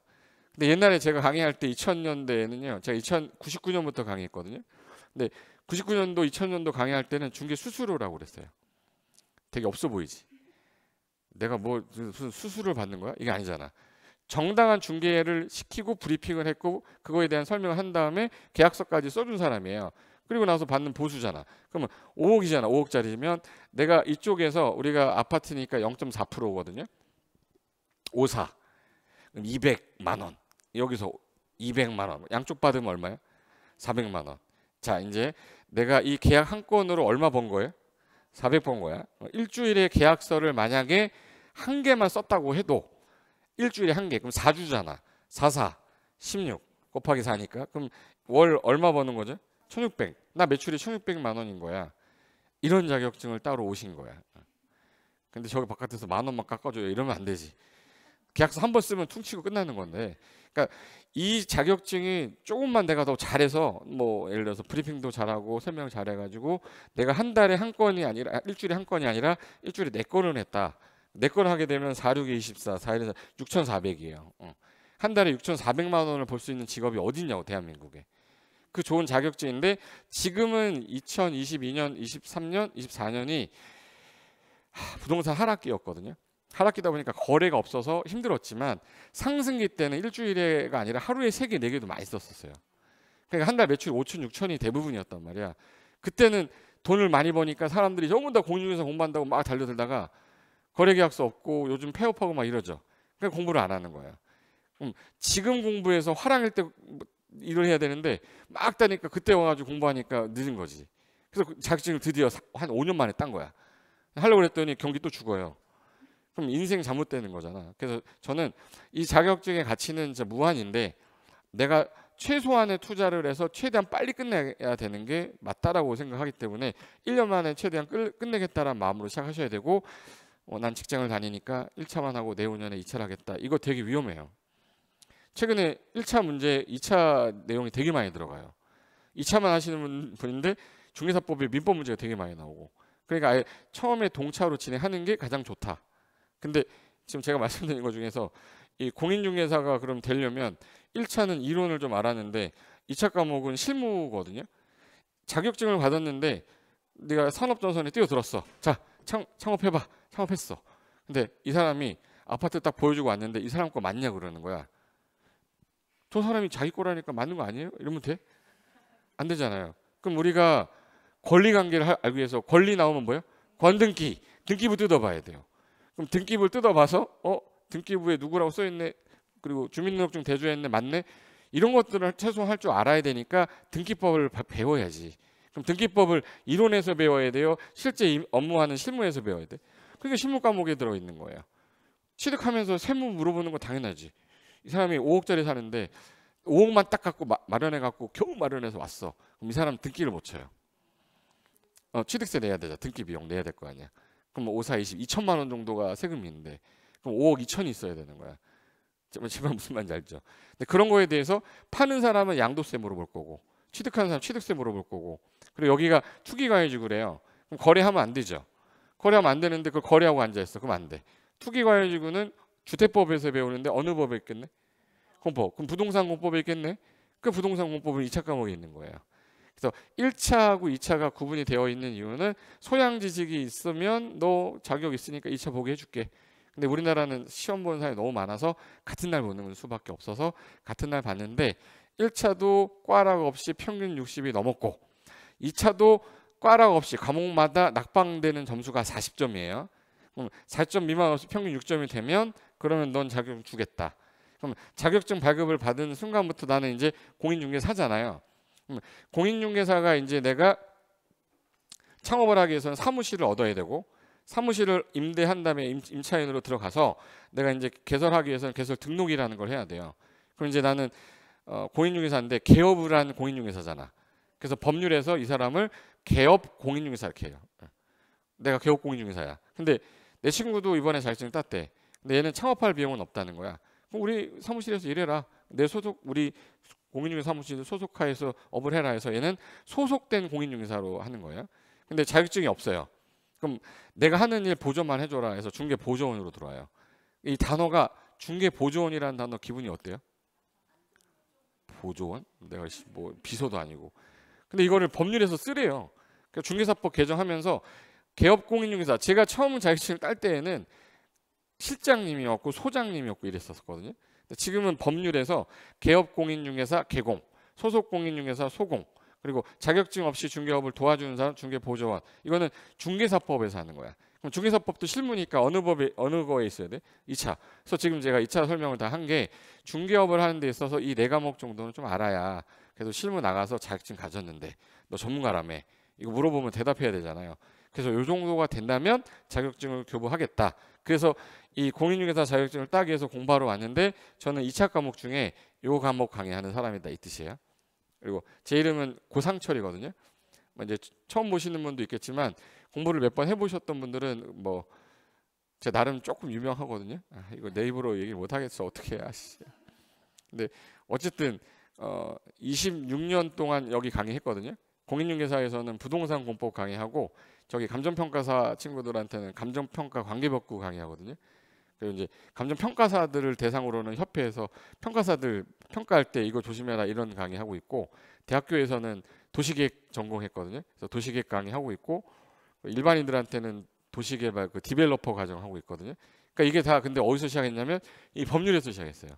근데 옛날에 제가 강의할 때 2000년대에는요. 제가 2099년부터 0 0 강의했거든요. 근데 99년도 2000년도 강의할 때는 중개 수수료라고 그랬어요. 되게 없어 보이지. 내가 뭐 무슨 수수료를 받는 거야? 이게 아니잖아. 정당한 중개를 시키고 브리핑을 했고 그거에 대한 설명을 한 다음에 계약서까지 써준 사람이에요. 그리고 나서 받는 보수잖아. 그러면 5억이잖아. 5억짜리면 내가 이쪽에서 우리가 아파트니까 0.4%거든요. 54. 200만 원. 여기서 200만 원. 양쪽 받으면 얼마예요? 400만 원. 자, 이제 내가 이 계약 한 건으로 얼마 번 거예요? 400번 거야. 일주일에 계약서를 만약에 한 개만 썼다고 해도 일주일에 한 개. 그럼 4주잖아. 44 16 곱하기 4니까 그럼 월 얼마 버는 거죠? 1600. 나 매출이 1600만 원인 거야. 이런 자격증을 따로 오신 거야. 근데 저기 바깥에서 만 원만 깎아줘요. 이러면 안 되지. 계약서 한 번 쓰면 퉁 치고 끝나는 건데 그러니까 이 자격증이 조금만 내가 더 잘해서 뭐 예를 들어서 브리핑도 잘하고 설명 잘해가지고 내가 한 달에 한 건이 아니라 일주일에 한 건이 아니라 일주일에 네 건을 했다 네건 하게 되면 4, 6, 24, 4, 1에서 6,400이에요 어. 한 달에 6,400만 원을 벌 수 있는 직업이 어딨냐고 대한민국에 그 좋은 자격증인데 지금은 2022년, 23년, 24년이 부동산 하락기였거든요 하락기다 보니까 거래가 없어서 힘들었지만 상승기 때는 일주일에가 아니라 하루에 세 개, 네 개도 많이 썼었어요. 그러니까 한 달 매출 5천, 6천이 대부분이었단 말이야. 그때는 돈을 많이 버니까 사람들이 전부 다 공중에서 공부한다고 막 달려들다가 거래 계약서 없고 요즘 폐업하고 막 이러죠. 그러니까 공부를 안 하는 거예요. 음, 지금 공부해서 화랑일 때 일을 해야 되는데 막 따니까 그때 와가지고 공부하니까 늦은 거지. 그래서 그 자격증을 드디어 한 5년 만에 딴 거야. 하려고 그랬더니 경기 또 죽어요. 그럼 인생 잘못되는 거잖아. 그래서 저는 이 자격증의 가치는 진짜 무한인데 내가 최소한의 투자를 해서 최대한 빨리 끝내야 되는 게 맞다라고 생각하기 때문에 1년 만에 최대한 끌, 끝내겠다라는 마음으로 시작하셔야 되고 어, 난 직장을 다니니까 1차만 하고 내후년에 2차를 하겠다. 이거 되게 위험해요. 최근에 1차 문제 2차 내용이 되게 많이 들어가요. 2차만 하시는 분인데 중개사법에 민법 문제가 되게 많이 나오고 그러니까 아예 처음에 동차로 진행하는 게 가장 좋다. 근데 지금 제가 말씀드린 것 중에서 이 공인중개사가 그럼 되려면 1차는 이론을 좀 알았는데 2차 과목은 실무거든요. 자격증을 받았는데 네가 산업전선에 뛰어들었어. 자, 창, 창업해봐. 창업했어. 근데 이 사람이 아파트 딱 보여주고 왔는데 이 사람 거 맞냐 그러는 거야. 저 사람이 자기 거라니까 맞는 거 아니에요? 이러면 돼? 안 되잖아요. 그럼 우리가 권리 관계를 알기 위해서 권리 나오면 뭐예요? 권등기. 등기부 뜯어봐야 돼요. 그럼 등기부를 뜯어봐서 어 등기부에 누구라고 써있네 그리고 주민등록증 대조했네 맞네 이런 것들을 최소한 할 줄 알아야 되니까 등기법을 배워야지 그럼 등기법을 이론에서 배워야 돼요 실제 업무하는 실무에서 배워야 돼 그게 실무 과목에 들어있는 거예요 취득하면서 세무 물어보는 거 당연하지 이 사람이 5억짜리 사는데 5억만 딱 갖고 마, 마련해 갖고 겨우 마련해서 왔어 그럼 이 사람 등기를 못 쳐요 어, 취득세 내야 되죠 등기 비용 내야 될 거 아니야 그럼 5, 4, 20, 2천만 원 정도가 세금이있는데 그럼 5억 2천이 있어야 되는 거야. 뭐 제발 무슨 말인지 알죠? 근데 그런 거에 대해서 파는 사람은 양도세 물어볼 거고 취득하는 사람 취득세 물어볼 거고 그리고 여기가 투기과열지 그래요. 그럼 거래하면 안 되죠. 거래하면 안 되는데 그걸 거래하고 앉아있어. 그럼 안 돼. 투기과열지구는 주택법에서 배우는데 어느 법에 있겠네? 공법. 뭐? 그럼 부동산 공법에 있겠네? 그 부동산 공법은 이차 과목에 있는 거예요. 그래서 1차하고 2차가 구분이 되어 있는 이유는 소양 지식이 있으면 너 자격 있으니까 2차 보게 해줄게. 근데 우리나라는 시험 보는 사람이 너무 많아서 같은 날 보는 수밖에 없어서 같은 날 봤는데 1차도 과락 없이 평균 60이 넘었고 2차도 과락 없이 과목마다 낙방되는 점수가 40점이에요. 그럼 4점 미만 없이 평균 6점이 되면 그러면 넌 자격 주겠다. 그럼 자격증 발급을 받은 순간부터 나는 이제 공인중개사잖아요. 음, 공인중개사가 이제 내가 창업을 하기 위해서는 사무실을 얻어야 되고 사무실을 임대한 다음에 임, 차인으로 들어가서 내가 이제 개설하기 위해서는 개설 등록이라는 걸 해야 돼요. 그럼 이제 나는 어, 공인중개사인데 개업을 한 공인중개사잖아. 그래서 법률에서 이 사람을 개업 공인중개사 이렇게 해요. 내가 개업 공인중개사야. 근데 내 친구도 이번에 자격증을 땄대. 근데 얘는 창업할 비용은 없다는 거야. 그럼 우리 사무실에서 일해라. 내 소속 우리 공인중개사 무실 소속하에서 업을 해라 해서 얘는 소속된 공인중개사로 하는 거예요. 근데 자격증이 없어요. 그럼 내가 하는 일 보조만 해줘라 해서 중개 보조원으로 들어와요. 이 단어가 중개 보조원이라는 단어 기분이 어때요? 보조원? 내가 뭐 비서도 아니고. 근데 이거를 법률에서 쓰래요. 그러니까 중개사법 개정하면서 개업공인중개사 제가 처음 자격증을 딸 때에는 실장님이었고 소장님이었고 이랬었거든요. 지금은 법률에서 개업공인중개사 개공, 소속공인중개사 소공, 그리고 자격증 없이 중개업을 도와주는 사람 중개보조원. 이거는 중개사법에서 하는 거야. 그럼 중개사법도 실무니까 어느 법에 어느 거에 있어야 돼? 2차. 그래서 지금 제가 2차 설명을 다 한 게 중개업을 하는 데 있어서 이 네 과목 정도는 좀 알아야 그래도 실무 나가서 자격증 가졌는데 너 전문가라며 이거 물어보면 대답해야 되잖아요. 그래서 요 정도가 된다면 자격증을 교부하겠다. 그래서 이 공인중개사 자격증을 따기 위해서 공부하러 왔는데 저는 2차 과목 중에 요 과목 강의하는 사람이다 이 뜻이에요. 그리고 제 이름은 고상철이거든요. 뭐 이제 처음 보시는 분도 있겠지만 공부를 몇 번 해보셨던 분들은 뭐 제 나름 조금 유명하거든요. 아, 이거 네이버로 얘기 못 하겠어 어떻게 아시죠? 근데 어쨌든 어 26년 동안 여기 강의했거든요. 공인중개사에서는 부동산 공법 강의하고 저기 감정평가사 친구들한테는 감정평가 관계법구 강의하거든요. 그리고 이제 감정평가사들을 대상으로는 협회에서 평가사들 평가할 때 이거 조심해라 이런 강의 하고 있고 대학교에서는 도시계획 전공했거든요. 그래서 도시계획 강의 하고 있고 일반인들한테는 도시개발 그 디벨로퍼 과정 하고 있거든요. 그러니까 이게 다 근데 어디서 시작했냐면 이 법률에서 시작했어요.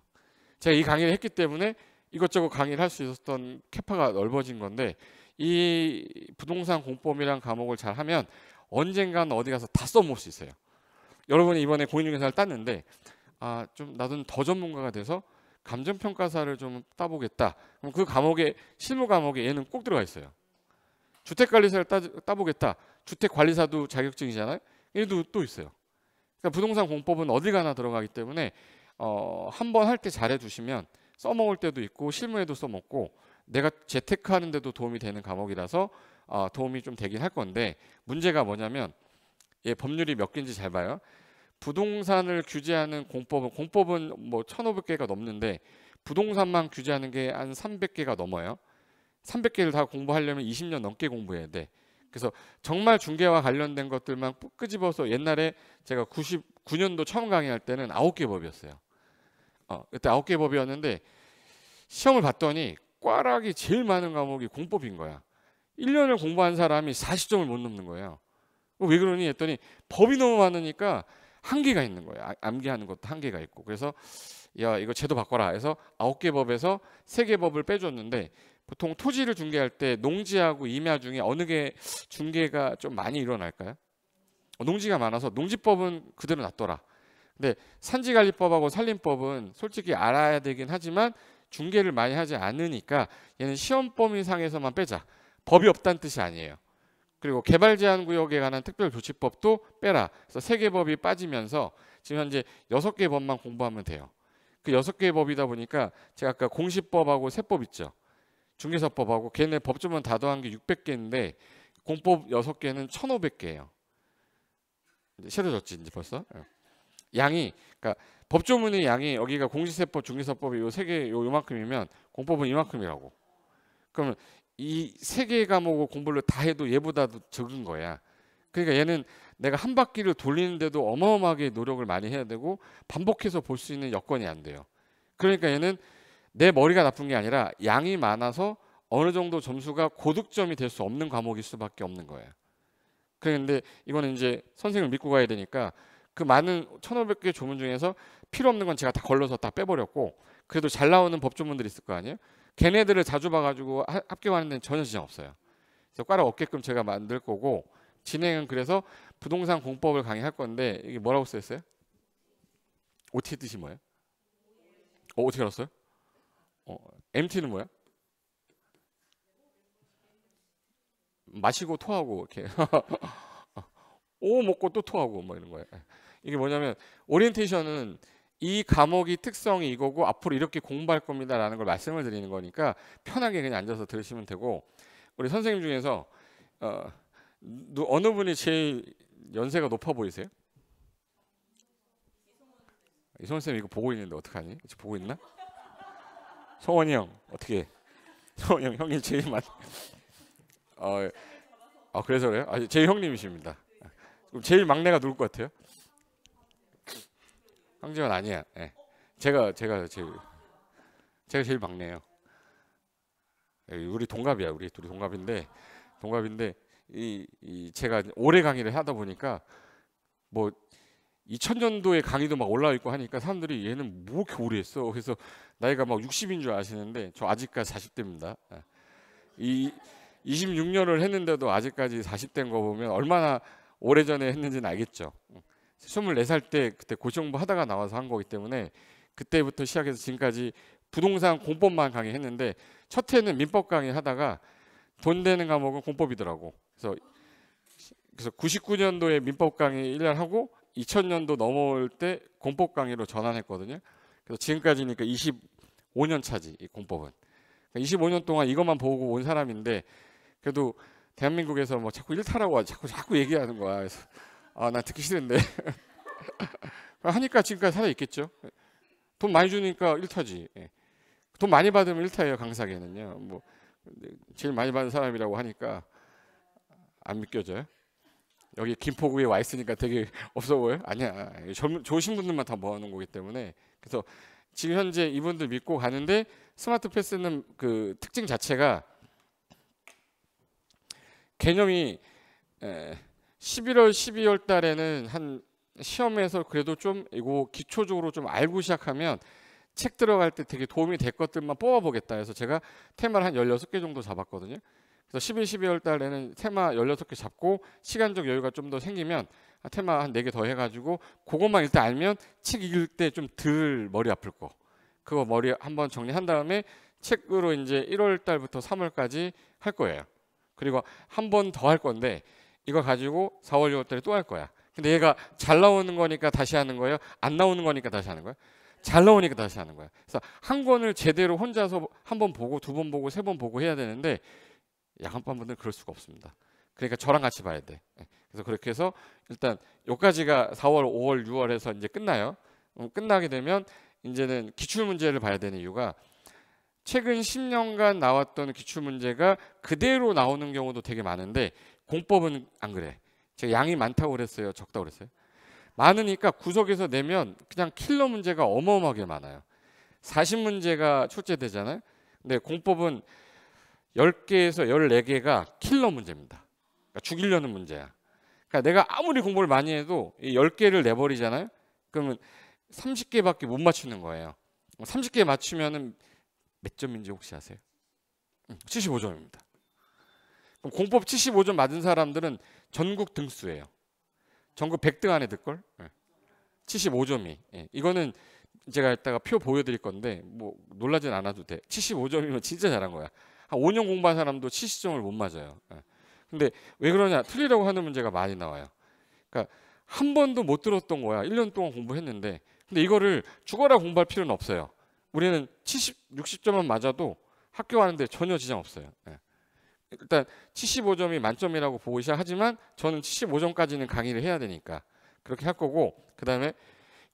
제가 이 강의를 했기 때문에 이것저것 강의를 할 수 있었던 캐파가 넓어진 건데 이 부동산 공법이란 과목을 잘 하면 언젠가는 어디 가서 다 써먹을 수 있어요. 여러분이 이번에 공인중개사를 땄는데 아 좀 나도 더 전문가가 돼서 감정평가사를 좀 따보겠다. 그럼 그 과목에 실무 과목에 얘는 꼭 들어가 있어요. 주택관리사를 따, 따보겠다. 주택관리사도 자격증이잖아요. 얘도 또 있어요. 그러니까 부동산 공법은 어디 가나 들어가기 때문에 어, 한번 할 때 잘해 주시면 써먹을 때도 있고 실무에도 써먹고 내가 재테크하는데도 도움이 되는 과목이라서 어, 도움이 좀 되긴 할 건데 문제가 뭐냐면 예, 법률이 몇 개인지 잘 봐요. 부동산을 규제하는 공법은 공법은 뭐 1,500개가 넘는데 부동산만 규제하는 게 한 300개가 넘어요. 300개를 다 공부하려면 20년 넘게 공부해야 돼. 그래서 정말 중개와 관련된 것들만 끄집어서 옛날에 제가 99년도 처음 강의할 때는 9개 법이었어요. 어, 그때 9개 법이었는데 시험을 봤더니 꽈락이 제일 많은 과목이 공법인 거야. 1년을 공부한 사람이 40점을 못 넘는 거예요. 왜 그러니 했더니 법이 너무 많으니까 한계가 있는 거예요. 아, 암기하는 것도 한계가 있고. 그래서 야, 이거 제도 바꿔라 해서 9개 법에서 3개 법을 빼줬는데 보통 토지를 중개할 때 농지하고 임야 중에 어느 게 중개가 좀 많이 일어날까요? 어, 농지가 많아서 농지법은 그대로 놨더라. 근데 산지관리법하고 산림법은 솔직히 알아야 되긴 하지만 중계를 많이 하지 않으니까 얘는 시험 범위 상에서만 빼자. 법이 없다는 뜻이 아니에요. 그리고 개발 제한 구역에 관한 특별 조치법도 빼라. 그래서 세 개 법이 빠지면서 지금 현재 여섯 개 법만 공부하면 돼요. 그 여섯 개 법이다 보니까 제가 아까 공시법하고 세법 있죠. 중개사법하고 걔네 법조문 다 더한 게 600개인데 공법 여섯 개는 1,500개예요. 새로 졌지 이제 벌써? 예. 양이 그러니까 법조문의 양이 여기가 공시세법, 중기사법이요세개요 요만큼이면 공법은 이만큼이라고. 그러면 이 세개 과목을 공부를 다 해도 얘보다도 적은 거야. 그러니까 얘는 내가 한 바퀴를 돌리는데도 어마어마하게 노력을 많이 해야 되고 반복해서 볼 수 있는 여건이 안 돼요. 그러니까 얘는 내 머리가 나쁜 게 아니라 양이 많아서 어느 정도 점수가 고득점이 될 수 없는 과목일 수밖에 없는 거예요. 그런데 이거는 이제 선생을 믿고 가야 되니까 그 많은 1,500개 조문 중에서 필요 없는 건 제가 다 걸러서 다 빼버렸고 그래도 잘 나오는 법조문들 이 있을 거 아니에요. 걔네들을 자주 봐가지고 하, 합격하는 데는 전혀 지장 없어요. 그래서 과를 없게끔 제가 만들 거고 진행은 그래서 부동산 공법을 강의할 건데 이게 뭐라고 써있어요? OT 뜻이 뭐예요? 어, 어떻게 알았어요? 어, MT는 뭐야? 마시고 토하고 이렇게 오 어, 먹고 또 토하고 뭐 이런 거예요. 예. 이게 뭐냐면 오리엔테이션은 이감옥이 특성이 이거고 앞으로 이렇게 공부할 겁니다라는 걸 말씀을 드리는 거니까 편하게 그냥 앉아서 들으시면 되고 우리 선생님 중에서 어, 어느 분이 제일 연세가 높아 보이세요? 이 선생님 이거 보고 있는데 어떡하니? 보고 있나? 성원이 형 어떻게? 성원이 형 형님 제일 많. 아 어, 아 그래서 그래요? 아, 제 형님이십니다. 그럼 제일 막내가 누굴 것 같아요? 황제원 아니야. 네. 제가 제가 제일 제가 제일 막내예요. 예, 우리 동갑이야. 우리 둘이 동갑인데 동갑인데 이, 이 제가 오래 강의를 하다 보니까 뭐 2000년도에 강의도 막 올라와 있고 하니까 사람들이 얘는 뭐 이렇게 오래 했어. 그래서 나이가 막 60인 줄 아시는데 저 아직까지 40대입니다. 예. 이 26년을 했는데도 아직까지 40대인 거 보면 얼마나 오래전에 했는지는 알겠죠. 음. 24살 때 그때 고시공부 하다가 나와서 한 거기 때문에 그때부터 시작해서 지금까지 부동산 공법만 강의했는데 첫 해는 민법 강의하다가 돈 되는 과목은 공법이더라고. 그래서 그래서 99년도에 민법 강의 1년 하고 2000년도 넘어올 때 공법 강의로 전환했거든요. 그래서 지금까지니까 25년 차지 이 공법은. 그러니 25년 동안 이것만 보고 온 사람인데 그래도 대한민국에서 뭐 자꾸 일탈하고 자꾸 자꾸 얘기하는 거야. 그래서 아, 나 듣기 싫은데. 하니까 지금까지 살아있겠죠. 돈 많이 주니까 일타지 예. 돈 많이 받으면 일타예요 강사계는요. 뭐 제일 많이 받은 사람이라고 하니까 안 믿겨져요. 여기 김포구에 와 있으니까 되게 없어 보여요? 아니야. 예, 젊, 좋으신 분들만 다 모아놓은 거기 때문에 그래서 지금 현재 이분들 믿고 가는데 스마트 패스는 그 특징 자체가 개념이 에, 11월, 12월 달에는 한 시험에서 그래도 좀 이거 기초적으로 좀 알고 시작하면 책 들어갈 때 되게 도움이 될 것들만 뽑아보겠다 해서 제가 테마를 한 16개 정도 잡았거든요. 그래서 11, 12월 달에는 테마 16개 잡고 시간적 여유가 좀 더 생기면 아, 테마 한 4개 더 해가지고 그것만 일단 알면 책 읽을 때 좀 덜 머리 아플 거. 그거 머리 한 번 정리한 다음에 책으로 이제 1월 달부터 3월까지 할 거예요. 그리고 한 번 더 할 건데 이거 가지고 4월 6월 달에 또 할 거야. 근데 얘가 잘 나오는 거니까 다시 하는 거예요. 안 나오는 거니까 다시 하는 거예요. 잘 나오니까 다시 하는 거예요. 그래서 한 권을 제대로 혼자서 한 번 보고 두 번 보고 세 번 보고 해야 되는데 양한판 분들은 그럴 수가 없습니다. 그러니까 저랑 같이 봐야 돼. 예. 그래서 그렇게 해서 일단 여기까지가 4월, 5월, 6월에서 이제 끝나요. 끝나게 되면 이제는 기출 문제를 봐야 되는 이유가 최근 10년간 나왔던 기출 문제가 그대로 나오는 경우도 되게 많은데 공법은 안 그래. 제가 양이 많다고 그랬어요. 적다고 그랬어요. 많으니까 구석에서 내면 그냥 킬러 문제가 어마어마하게 많아요. 40문제가 출제되잖아요. 근데 공법은 10개에서 14개가 킬러 문제입니다. 그러니까 죽이려는 문제야. 그러니까 내가 아무리 공부를 많이 해도 이 10개를 내버리잖아요. 그러면 30개밖에 못 맞추는 거예요. 30개 맞추면몇 점인지 혹시 아세요? 75점입니다. 음, 그럼 공법 75점 맞은 사람들은 전국 등수예요. 전국 100등 안에 들걸? 75점이. 예. 예. 이거는 제가 이따가 표 보여드릴 건데 뭐 놀라진 않아도 돼. 75점이면 진짜 잘한 거야. 한 5년 공부한 사람도 70점을 못 맞아요. 예. 근데 왜 그러냐? 틀리라고 하는 문제가 많이 나와요. 그러니까 한 번도 못 들었던 거야. 1년 동안 공부했는데. 근데 이거를 죽어라 공부할 필요는 없어요. 우리는 70, 60점만 맞아도 학교 가는데 전혀 지장 없어요. 예. 일단 75점이 만점이라고 보이셔작하지만 저는 75점까지는 강의를 해야 되니까 그렇게 할 거고 그 다음에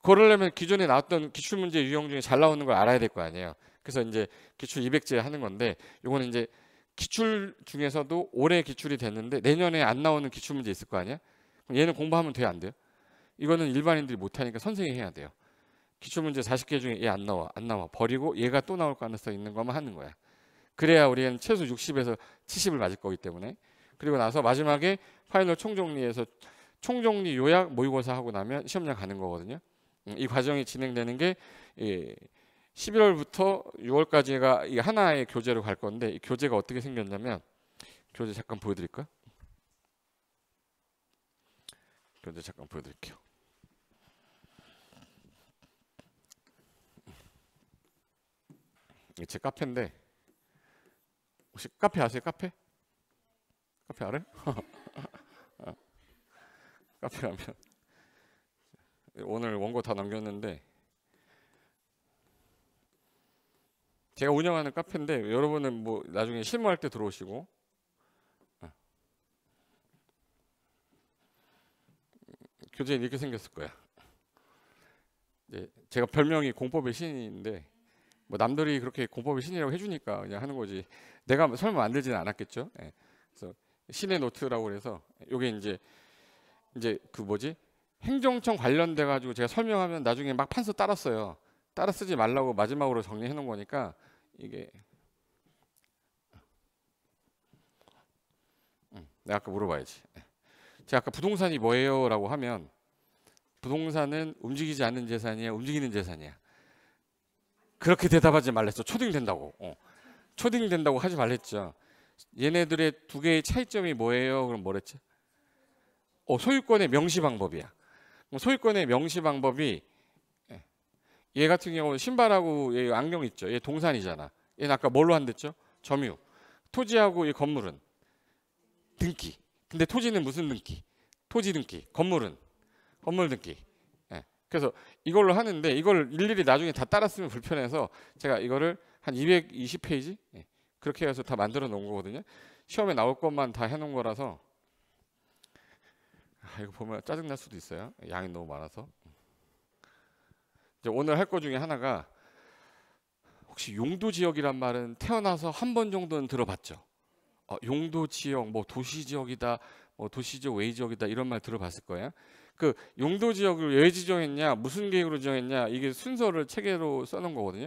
그러려면 기존에 나왔던 기출 문제 유형 중에 잘 나오는 걸 알아야 될 거 아니에요. 그래서 이제 기출 200제 하는 건데 요거는 이제 기출 중에서도 올해 기출이 됐는데 내년에 안 나오는 기출 문제 있을 거 아니야? 그럼 얘는 공부하면 돼요, 안 돼요? 이거는 일반인들이 못 하니까 선생이 해야 돼요. 기출 문제 40개 중에 얘 안 나와. 안 나와. 버리고 얘가 또 나올 가능성 이 있는 거만 하는 거야. 그래야 우리는 최소 60에서 70을 맞을 거기 때문에 그리고 나서 마지막에 파이널 총정리에서 총정리 요약 모의고사 하고 나면 시험장 가는 거거든요. 음, 이 과정이 진행되는 게 11월부터 6월까지가 하나의 교재로 갈 건데 이 교재가 어떻게 생겼냐면 교재 잠깐 보여드릴까? 교재 잠깐 보여드릴게요. 제 카페인데 혹시 카페 아세요? 카페? 카페 알아요? 카페라면 오늘 원고 다 남겼는데 제가 운영하는 카페인데 여러분은 뭐 나중에 실무할 때 들어오시고 아. 교재는 이렇게 생겼을 거야. 제가 별명이 공법의 신인데 뭐 남들이 그렇게 공법의 신이라고 해주니까 그냥 하는 거지 내가 설마 만들지는 않았겠죠. 예. 그래서 신의 노트라고 그래서 이게 이제 이제 그 뭐지 행정청 관련돼 가지고 제가 설명하면 나중에 막 판서 따랐어요 따라 쓰지 말라고 마지막으로 정리해 놓은 거니까 이게 내가 아까 물어봐야지. 예. 제가 아까 부동산이 뭐예요라고 하면 부동산은 움직이지 않는 재산이야, 움직이는 재산이야. 그렇게 대답하지 말랬어. 초딩 된다고. 어. 초딩 된다고 하지 말랬죠. 얘네들의 두 개의 차이점이 뭐예요? 그럼 뭐랬죠? 어, 소유권의 명시 방법이야. 소유권의 명시 방법이 예. 얘 같은 경우 신발하고 얘 안경 있죠. 얘 동산이잖아. 얘는 아까 뭘로 한댔죠? 점유. 토지하고 이 건물은 등기. 근데 토지는 무슨 등기? 토지 등기. 건물은 건물 등기. 그래서 이걸로 하는데 이걸 일일이 나중에 다 따라 쓰면 불편해서 제가 이거를 한 220페이지 예, 그렇게 해서 다 만들어 놓은 거거든요. 시험에 나올 것만 다 해놓은 거라서 아, 이거 보면 짜증 날 수도 있어요. 양이 너무 많아서. 이제 오늘 할 거 중에 하나가 혹시 용도 지역이란 말은 태어나서 한 번 정도는 들어봤죠. 어, 용도 지역, 뭐 도시 지역이다, 뭐 도시 지역 외 지역이다 이런 말 들어봤을 거예요. 그 용도 지역을 왜 지정했냐, 무슨 계획으로 지정했냐 이게 순서를 체계로 써놓은 거거든요.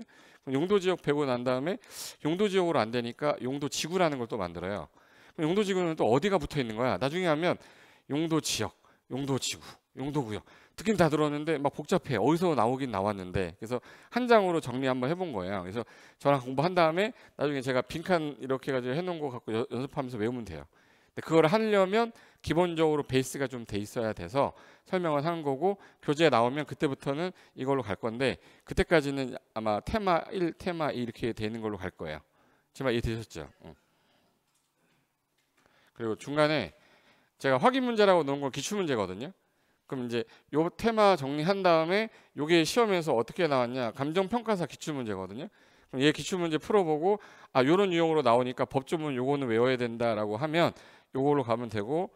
용도 지역 배고 난 다음에 용도 지역으로 안 되니까 용도 지구라는 걸 또 만들어요. 용도 지구는 또 어디가 붙어 있는 거야? 나중에 하면 용도 지역, 용도 지구, 용도 구역 듣긴 다 들었는데 막 복잡해 어디서 나오긴 나왔는데 그래서 한 장으로 정리 한번 해본 거예요 그래서 저랑 공부한 다음에 나중에 제가 빈칸 이렇게 가지고 해놓은 거 갖고 여, 연습하면서 외우면 돼요 그걸 하려면 기본적으로 베이스가 좀 돼 있어야 돼서 설명을 한 거고 교재 에 나오면 그때부터는 이걸로 갈 건데 그때까지는 아마 테마 1, 테마 2 이렇게 되는 걸로 갈 거예요. 제말 이해되셨죠? 그리고 중간에 제가 확인 문제라고 놓은 건 기출 문제거든요. 그럼 이제 요 테마 정리한 다음에 요게 시험에서 어떻게 나왔냐 감정 평가사 기출 문제거든요. 그럼 얘 기출 문제 풀어보고 아 요런 유형으로 나오니까 법조문 요거는 외워야 된다라고 하면 요걸로 가면 되고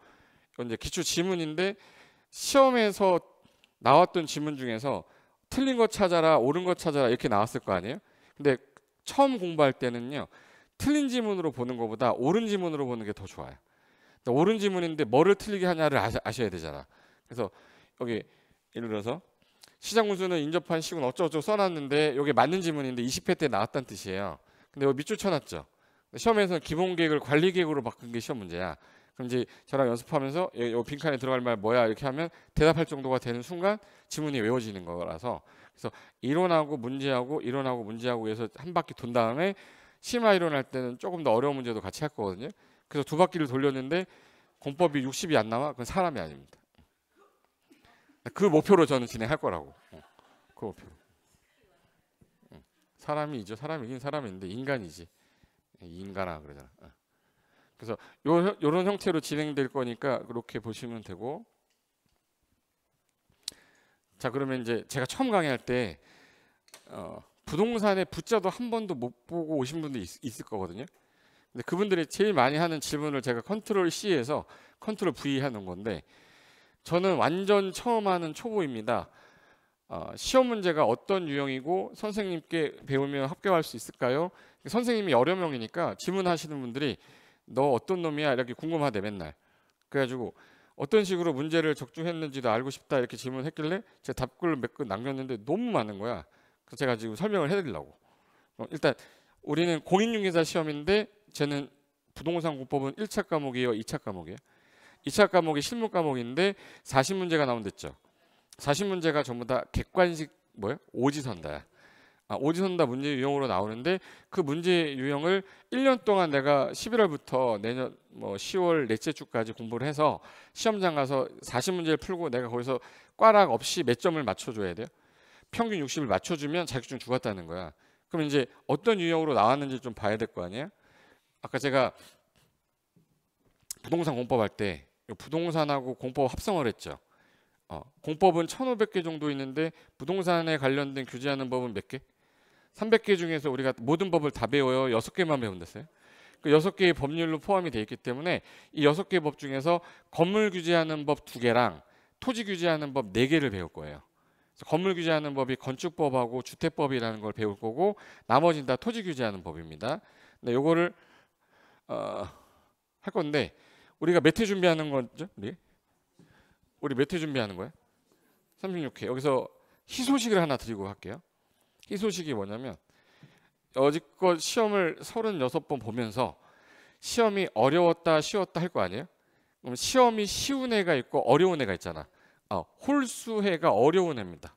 이제 기초 지문인데 시험에서 나왔던 지문 중에서 틀린 것 찾아라, 옳은 것 찾아라 이렇게 나왔을 거 아니에요? 근데 처음 공부할 때는요. 틀린 지문으로 보는 것보다 옳은 지문으로 보는 게 더 좋아요. 옳은 지문인데 뭐를 틀리게 하냐를 아셔야 되잖아. 그래서 여기 예를 들어서 시장 군수는 인접한 시군 어쩌고저쩌고 써놨는데 이게 맞는 지문인데 20회 때 나왔다는 뜻이에요. 근데 여기 밑줄 쳐놨죠. 시험에서는 기본 계획을 관리 계획으로 바꾼 게 시험 문제야. 그럼 이제 저랑 연습하면서 이 빈칸에 들어갈 말 뭐야 이렇게 하면 대답할 정도가 되는 순간 지문이 외워지는 거라서 그래서 이론하고 문제하고 이론하고 문제하고 해서 한 바퀴 돈 다음에 심화 이론할 때는 조금 더 어려운 문제도 같이 할 거거든요. 그래서 두 바퀴를 돌렸는데 공법이 60이 안 나와 그건 사람이 아닙니다. 그 목표로 저는 진행할 거라고. 어, 그 목표. 사람이죠. 사람이긴 사람인데 인간이지. 예, 인가라 그러잖아. 어. 그래서 요, 요런 형태로 진행될 거니까 그렇게 보시면 되고 자 그러면 이제 제가 처음 강의할 때 어, 부동산의 부자도 한 번도 못 보고 오신 분들 있, 을 거거든요. 근데 그분들이 제일 많이 하는 질문을 제가 컨트롤 C에서 컨트롤 V 하는 건데 저는 완전 처음 하는 초보입니다. 어, 시험 문제가 어떤 유형이고 선생님께 배우면 합격할 수 있을까요? 선생님이 여러 명이니까 질문하시는 분들이 너 어떤 놈이야 이렇게 궁금하대 맨날. 그래가지고 어떤 식으로 문제를 적중했는지도 알고 싶다 이렇게 질문했길래 제가 답글을 몇글 남겼는데 너무 많은 거야. 그래서 제가 지금 설명을 해드리려고. 어, 일단 우리는 공인중개사 시험인데 쟤는 부동산 공법은 1차 과목이에요, 2차 과목이에요. 2차 과목이 실무 과목인데 40문제가 나온댔죠. 40문제가 전부 다 객관식 뭐예요? 오지선다 아, 오디선다 문제 유형으로 나오는데 그 문제 유형을 1년 동안 내가 11월부터 내년 뭐 10월 넷째 주까지 공부를 해서 시험장 가서 40문제를 풀고 내가 거기서 꽈락 없이 몇 점을 맞춰줘야 돼요. 평균 60을 맞춰주면 자격증 주었다는 거야. 그럼 이제 어떤 유형으로 나왔는지 좀 봐야 될 거 아니야? 아까 제가 부동산 공법 할 때 부동산하고 공법 합성을 했죠. 어, 공법은 1,500개 정도 있는데 부동산에 관련된 규제하는 법은 몇 개? 300개 중에서 우리가 모든 법을 다 배워요. 6개만 배운댔어요. 그 6개의 법률로 포함이 되어 있기 때문에 이 6개의 법 중에서 건물 규제하는 법 2개랑 토지 규제하는 법 4개를 배울 거예요. 건물 규제하는 법이 건축법하고 주택법이라는 걸 배울 거고 나머지는 다 토지 규제하는 법입니다. 근데 요거를 어, 할 건데 우리가 몇회 준비하는 거죠? 우리 우리 몇회 준비하는 거야? 36회. 여기서 희소식을 하나 드리고 갈게요 이 소식이 뭐냐면 어지껏 시험을 36번 보면서 시험이 어려웠다 쉬웠다 할 거 아니에요? 그럼 시험이 쉬운 애가 있고 어려운 애가 있잖아. 아, 홀수해가 어려운 애입니다.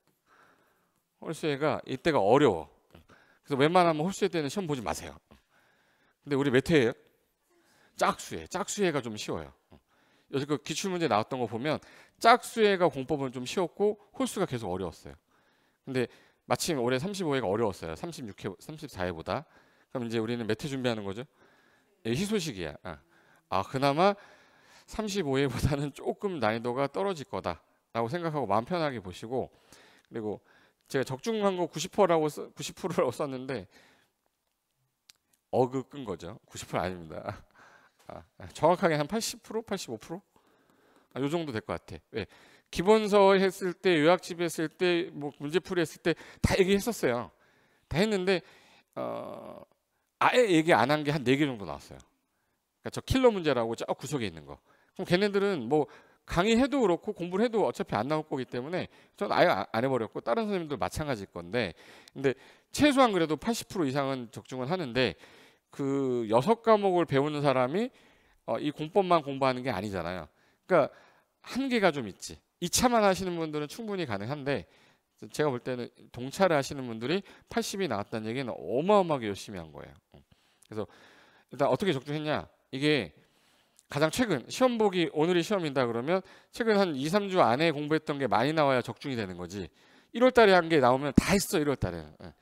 홀수해가 이때가 어려워. 그래서 웬만하면 홀수해 때는 시험 보지 마세요. 근데 우리 몇 회예요? 짝수회. 짝수회가 좀 쉬워요. 여지껏 기출문제 나왔던 거 보면 짝수회가 공법은 좀 쉬웠고 홀수가 계속 어려웠어요. 근데 마침 올해 35회가 어려웠어요. 36회, 34회보다. 그럼 이제 우리는 몇회 준비하는 거죠? 예, 희소식이야. 아. 아, 그나마 35회보다는 조금 난이도가 떨어질 거다라고 생각하고 마음 편하게 보시고 그리고 제가 적중한 거 90%라고 90%라고 썼는데 어그 끈 거죠. 90% 아닙니다. 아, 정확하게 한 80%, 85%? 아, 요 정도 될 것 같아. 왜? 예. 기본서 했을 때 요약집 했을 때뭐 문제풀이 했을 때 다 얘기했었어요. 다 했는데 어, 아예 얘기 안 한 게 한 네 개 정도 나왔어요. 그러니까 저 킬러 문제라고 저 구석에 있는 거. 그럼 걔네들은 뭐 강의해도 그렇고 공부를 해도 어차피 안 나올 거기 때문에 저는 아예 안 해버렸고 다른 선생님들 마찬가지일 건데 근데 최소한 그래도 80% 이상은 적중을 하는데 그 여섯 과목을 배우는 사람이 어, 이 공법만 공부하는 게 아니잖아요. 그러니까 한계가 좀 있지. 2차만 하시는 분들은 충분히 가능한데 제가 볼 때는 동차를 하시는 분들이 80이 나왔다는 얘기는 어마어마하게 열심히 한 거예요. 음. 그래서 일단 어떻게 적중했냐? 이게 가장 최근 시험 보기 오늘이 시험인다 그러면 최근 한 2, 3주 안에 공부했던 게 많이 나와야 적중이 되는 거지. 1월 달에 한 게 나오면 다 했어, 1월 달에. 예.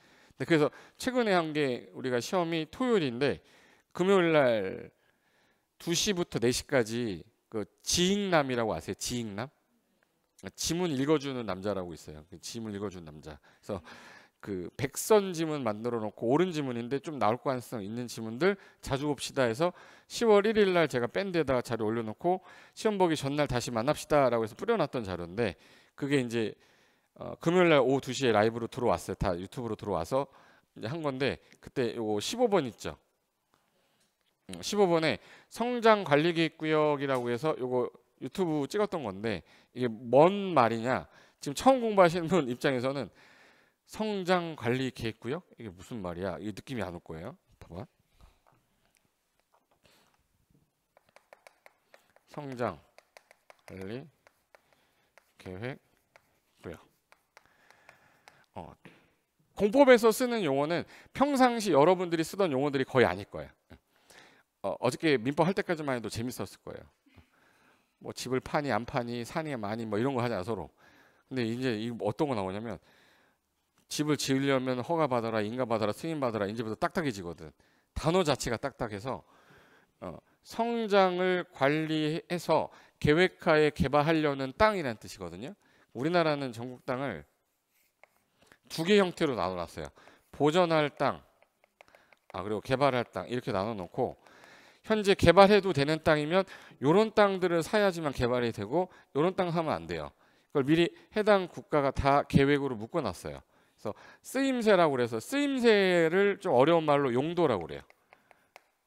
그래서 최근에 한 게 우리가 시험이 토요일인데 금요일 날 2시부터 4시까지 그 지익남이라고 아세요? 지익남? 지문 읽어주는 남자라고 있어요. 그 지문 읽어주는 남자. 그래서 그 백선 지문 만들어 놓고 옳은 지문인데 좀 나올 가능성 있는 지문들 자주 봅시다 해서 10월 1일 날 제가 밴드에다가 자료 올려놓고 시험 보기 전날 다시 만납시다라고 해서 뿌려놨던 자료인데 그게 이제 어, 금요일 날 오후 2시에 라이브로 들어왔어요. 다 유튜브로 들어와서 한 건데 그때 요 15번 있죠. 15번에 음, 성장 관리 기획 구역이라고 해서 요거 유튜브 찍었던 건데 이게 뭔 말이냐 지금 처음 공부하시는 분 입장에서는 성장 관리 계획구역 이게 무슨 말이야 이 느낌이 안 올 거예요 봐봐 성장 관리 계획 구역 어, 공법에서 쓰는 용어는 평상시 여러분들이 쓰던 용어들이 거의 아닐 거예요 어, 어저께 민법 할 때까지만 해도 재밌었을 거예요 뭐 집을 파니 안 파니 사니 많이 뭐 이런 거 하잖아 서로. 근데 이제 이 어떤 거 나오냐면 집을 지으려면 허가 받아라 인가 받아라 승인 받아라 이제부터 딱딱해지거든. 단어 자체가 딱딱해서 어, 성장을 관리해서 계획하에 개발하려는 땅이라는 뜻이거든요. 우리나라는 전국 땅을 두 개 형태로 나눠놨어요. 보전할 땅, 아 그리고 개발할 땅 이렇게 나눠놓고 현재 개발해도 되는 땅이면 이런 땅들을 사야지만 개발이 되고 이런 땅 하면 안 돼요. 그걸 미리 해당 국가가 다 계획으로 묶어놨어요. 그래서 쓰임새라고 그래서 쓰임새를 좀 어려운 말로 용도라고 그래요.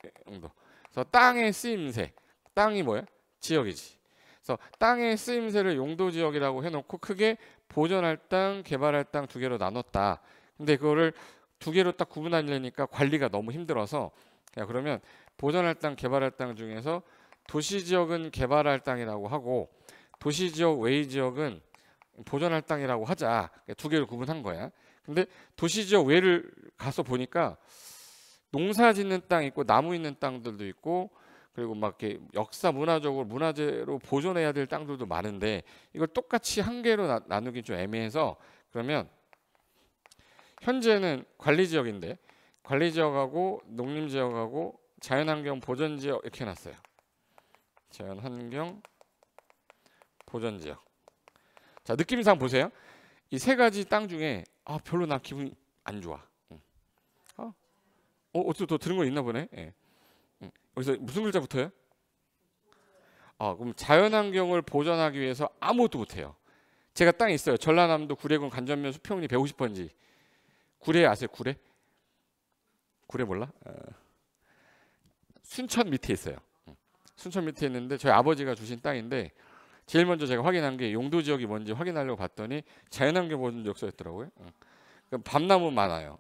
예, 용도. 그래서 땅의 쓰임새. 땅이 뭐야? 지역이지. 그래서 땅의 쓰임새를 용도 지역이라고 해놓고 크게 보존할 땅, 개발할 땅 두 개로 나눴다. 근데 그거를 두 개로 딱 구분하려니까 관리가 너무 힘들어서 그 그러면 보전할 땅, 개발할땅 중에서 도시지역은 개발할땅이라고 하고 도시지역 외의 지역은 보전할땅이라고 하자 두 개를 구분한 거야 근데 도시지역 외를 가서 보니까 농사 짓는 땅 있고 나무 있는 땅들도 있고 그리고 막 이렇게 역사 문화적으로 문화재로 보존해야 될 땅들도 많은데 이걸 똑같이 한 개로 나, 누기좀 애매해서 그러면 현재는 관리 지역인데 관리 지역하고 농림 지역하고 자연환경 보전지역 이렇게 해놨어요. 자연환경 보전지역. 자 느낌상 보세요. 이 세 가지 땅 중에 아 별로 나 기분 안 좋아. 응. 어? 어 어쩌 더 들은 거 있나 보네. 예. 응. 여기서 무슨 글자 붙어요? 아 그럼 자연환경을 보전하기 위해서 아무것도 못해요. 제가 땅이 있어요. 전라남도 구례군 간전면 수평리 150번지. 구례 아세요? 구례? 구례 몰라? 어. 순천 밑에 있어요. 순천 밑에 있는데 저희 아버지가 주신 땅인데 제일 먼저 제가 확인한 게 용도 지역이 뭔지 확인하려고 봤더니 자연환경 보존지역 써있더라고요. 밤나무 많아요.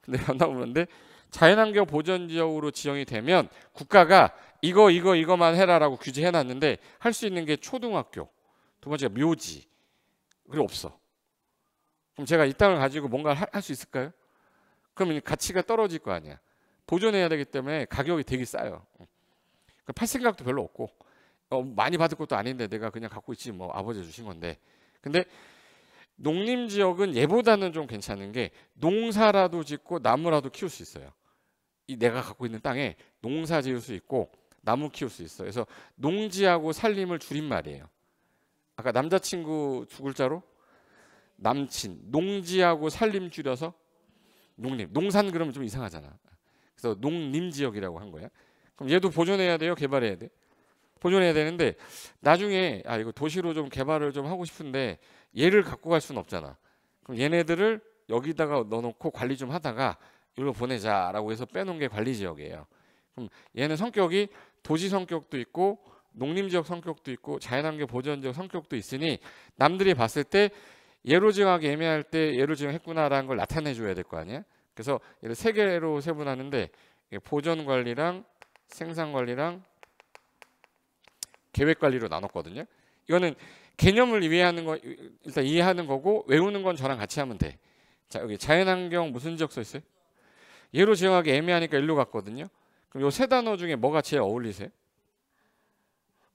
근데 밤나무인데 자연환경 보전지역으로 지정이 되면 국가가 이거 이거 이거만 해라라고 규제해놨는데 할 수 있는 게 초등학교, 두 번째가 묘지, 그리고 없어. 그럼 제가 이 땅을 가지고 뭔가 할 수 있을까요? 그러면 가치가 떨어질 거 아니야. 보존해야 되기 때문에 가격이 되게 싸요. 그러니까 팔 생각도 별로 없고 어, 많이 받을 것도 아닌데 내가 그냥 갖고 있지 뭐 아버지 주신 건데. 근데 농림 지역은 얘보다는 좀 괜찮은 게 농사라도 짓고 나무라도 키울 수 있어요. 이 내가 갖고 있는 땅에 농사 지을 수 있고 나무 키울 수 있어. 그래서 농지하고 살림을 줄인 말이에요. 아까 남자친구 두 글자로 남친 농지하고 살림 줄여서 농림 농산 그러면 좀 이상하잖아. 그래서 농림 지역이라고 한 거야. 그럼 얘도 보존해야 돼요, 개발해야 돼. 보존해야 되는데 나중에 아 이거 도시로 좀 개발을 좀 하고 싶은데 얘를 갖고 갈 수는 없잖아. 그럼 얘네들을 여기다가 넣어놓고 관리 좀 하다가 이로 보내자라고 해서 빼놓은 게 관리 지역이에요. 그럼 얘는 성격이 도시 성격도 있고 농림 지역 성격도 있고 자연환경 보전 지역 성격도 있으니 남들이 봤을 때 예로 지정하기 애매할 때 예로 지정했구나라는 걸 나타내 줘야 될 거 아니야. 그래서 얘를 세 개로 세분하는데 보존 관리랑 생산 관리랑 계획 관리로 나눴거든요. 이거는 개념을 이해하는 거 일단 이해하는 거고 외우는 건 저랑 같이 하면 돼. 자 여기 자연환경 무슨 지역 써 있어요? 예로 지정하기 애매하니까 일로 갔거든요. 그럼 요 세 단어 중에 뭐가 제일 어울리세요?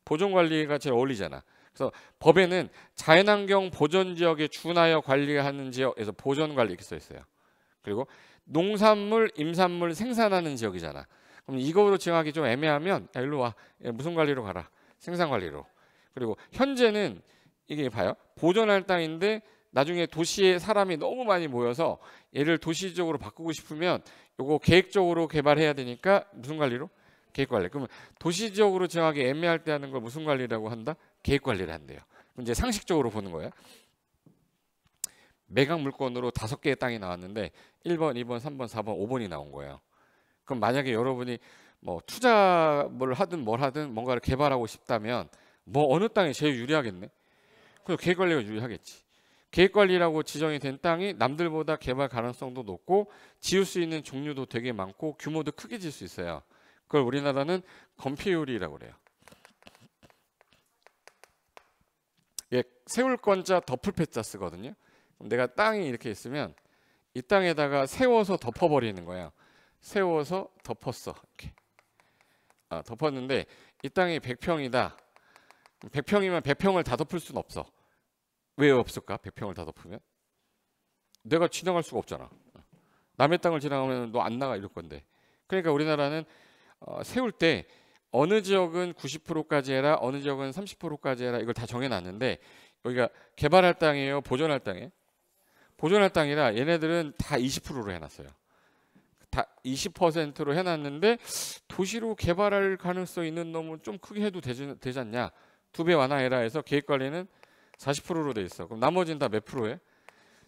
보존 관리가 제일 어울리잖아. 그래서 법에는 자연환경 보존 지역에 준하여 관리하는 지역에서 보존 관리 이렇게 써 있어요. 그리고 농산물, 임산물 생산하는 지역이잖아. 그럼 이거로 정하기좀 애매하면 야, 일로 와. 야, 무슨 관리로 가라. 생산 관리로. 그리고 현재는 이게 봐요. 보존할 땅인데 나중에 도시에 사람이 너무 많이 모여서 얘를 도시적으로 바꾸고 싶으면 요거 계획적으로 개발해야 되니까 무슨 관리로? 계획 관리. 그러면 도시적으로 정하기 애매할 때 하는 걸 무슨 관리라고 한다? 계획 관리를 한대요. 이제 상식적으로 보는 거예요. 매각 물건으로 다섯 개의 땅이 나왔는데 1번, 2번, 3번, 4번, 5번이 나온 거예요. 그럼 만약에 여러분이 뭐 투자를 하든 뭘 하든 뭔가를 개발하고 싶다면 뭐 어느 땅이 제일 유리하겠네? 그 계획 관리가 유리하겠지. 계획 관리라고 지정이 된 땅이 남들보다 개발 가능성도 높고 지을 수 있는 종류도 되게 많고 규모도 크게 질 수 있어요. 그걸 우리나라는 건폐율이라고 그래요. 예, 세울 건자 덮을 패자 쓰거든요. 내가 땅이 이렇게 있으면 이 땅에다가 세워서 덮어버리는 거야. 세워서 덮었어. 이렇게. 아, 덮었는데 이 땅이 100평이다. 100평이면 100평을 다 덮을 수는 없어. 왜 없을까? 100평을 다 덮으면? 내가 지나갈 수가 없잖아. 남의 땅을 지나가면 너 안 나가 이럴 건데. 그러니까 우리나라는 어, 세울 때 어느 지역은 90%까지 해라, 어느 지역은 30%까지 해라 이걸 다 정해놨는데 여기가 개발할 땅이에요, 보존할 땅이에요? 보존할 땅이라 얘네들은 다 20%로 해놨어요. 다 20%로 해놨는데 도시로 개발할 가능성 있는 놈은 좀 크게 해도 되지, 되지 않냐? 두배 완화해라 해서 계획관리는 40%로 돼 있어. 그럼 나머지는 다 몇 프로에?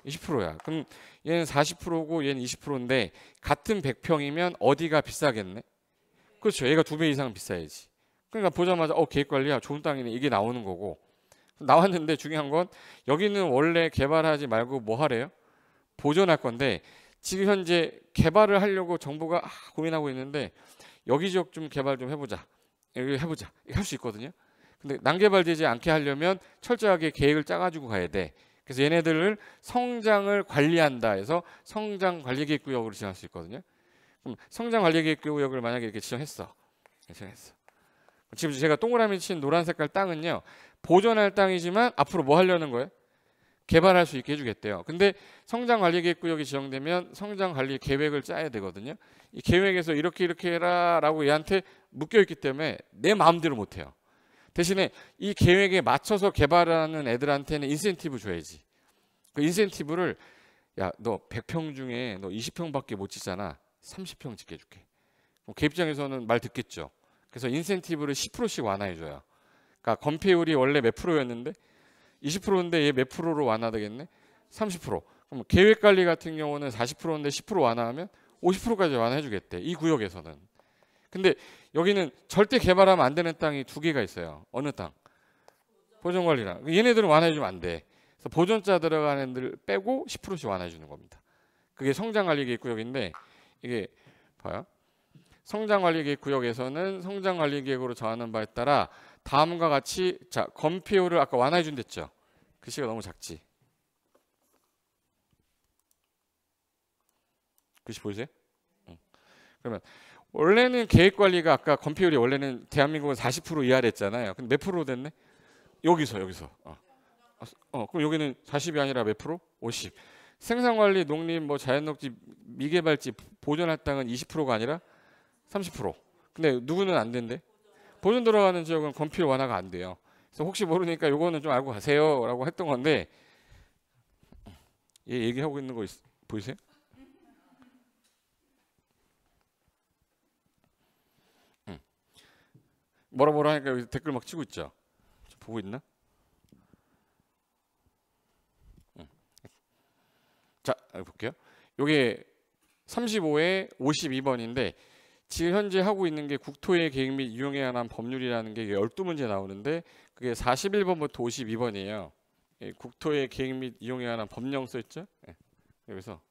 20%야. 그럼 얘는 40%고 얘는 20%인데 같은 100평이면 어디가 비싸겠네? 그렇죠. 얘가 두 배 이상 비싸야지. 그러니까 보자마자 어 계획관리야 좋은 땅이네 이게 나오는 거고 나왔는데 중요한 건 여기는 원래 개발하지 말고 뭐 하래요? 보존할 건데 지금 현재 개발을 하려고 정부가 아, 고민하고 있는데 여기 저기좀 개발 좀 해보자. 여기 해보자. 할 수 있거든요. 근데 난개발되지 않게 하려면 철저하게 계획을 짜가지고 가야 돼. 그래서 얘네들을 성장을 관리한다 해서 성장 관리 계획 구역으로 지정할 수 있거든요. 그럼 성장 관리 계획 구역을 만약에 이렇게 지정했어. 지정했어. 지금 제가 동그라미 친 노란 색깔 땅은요. 보존할 땅이지만 앞으로 뭐 하려는 거예요? 개발할 수 있게 해주겠대요. 근데 성장관리계획구역이 지정되면 성장관리 계획을 짜야 되거든요. 이 계획에서 이렇게 이렇게 해라라고 얘한테 묶여있기 때문에 내 마음대로 못해요. 대신에 이 계획에 맞춰서 개발하는 애들한테는 인센티브 줘야지. 그 인센티브를 야 너 100평 중에 너 20평밖에 못 짓잖아. 30평 짓게 해줄게. 개 그 입장에서는 말 듣겠죠. 그래서 인센티브를 10%씩 완화해줘요. 그러니까 건폐율이 원래 몇 프로였는데 20%인데 얘 몇 프로로 완화되겠네? 30%. 그럼 계획 관리 같은 경우는 40%인데 10% 완화하면 50%까지 완화해주겠대. 이 구역에서는. 근데 여기는 절대 개발하면 안 되는 땅이 두 개가 있어요. 어느 땅? 보존 관리랑. 그러니까 얘네들은 완화해주면 안 돼. 그래서 보존자 들어가는 애들 빼고 10%씩 완화해주는 겁니다. 그게 성장 관리 계획 구역인데 이게 봐요. 성장관리계획 구역에서는 성장관리계획으로 정하는 바에 따라 다음과 같이 자 건폐율을 아까 완화해 준댔죠. 글씨가 그 너무 작지. 글씨 보이세요? 응. 그러면 원래는 계획관리가 아까 건폐율이 원래는 대한민국은 40% 이하랬잖아요. 근데 몇 프로 됐네? 여기서 여기서. 어. 아, 어, 그럼 여기는 40이 아니라 몇 프로? 50. 생산관리, 농림, 뭐 자연녹지, 미개발지 보존할 땅은 20%가 아니라 30% 근데 누구는 안 된대 보존 들어가는 지역은 건필 완화가 안 돼요 그래서 혹시 모르니까 요거는 좀 알고 가세요 라고 했던 건데 얘 얘기하고 있는 거 있, 보이세요? 뭐라 뭐라 하니까 여기 댓글 막 치고 있죠 보고 있나? 자 볼게요 요게 35에 52번인데 지금 현재 하고 있는 게 국토의 계획 및 이용에 관한 법률이라는 게 12문제 나오는데 그게 41번부터 52번이에요. 예, 국토의 계획 및 이용에 관한 법령 써있죠? 예, 여기서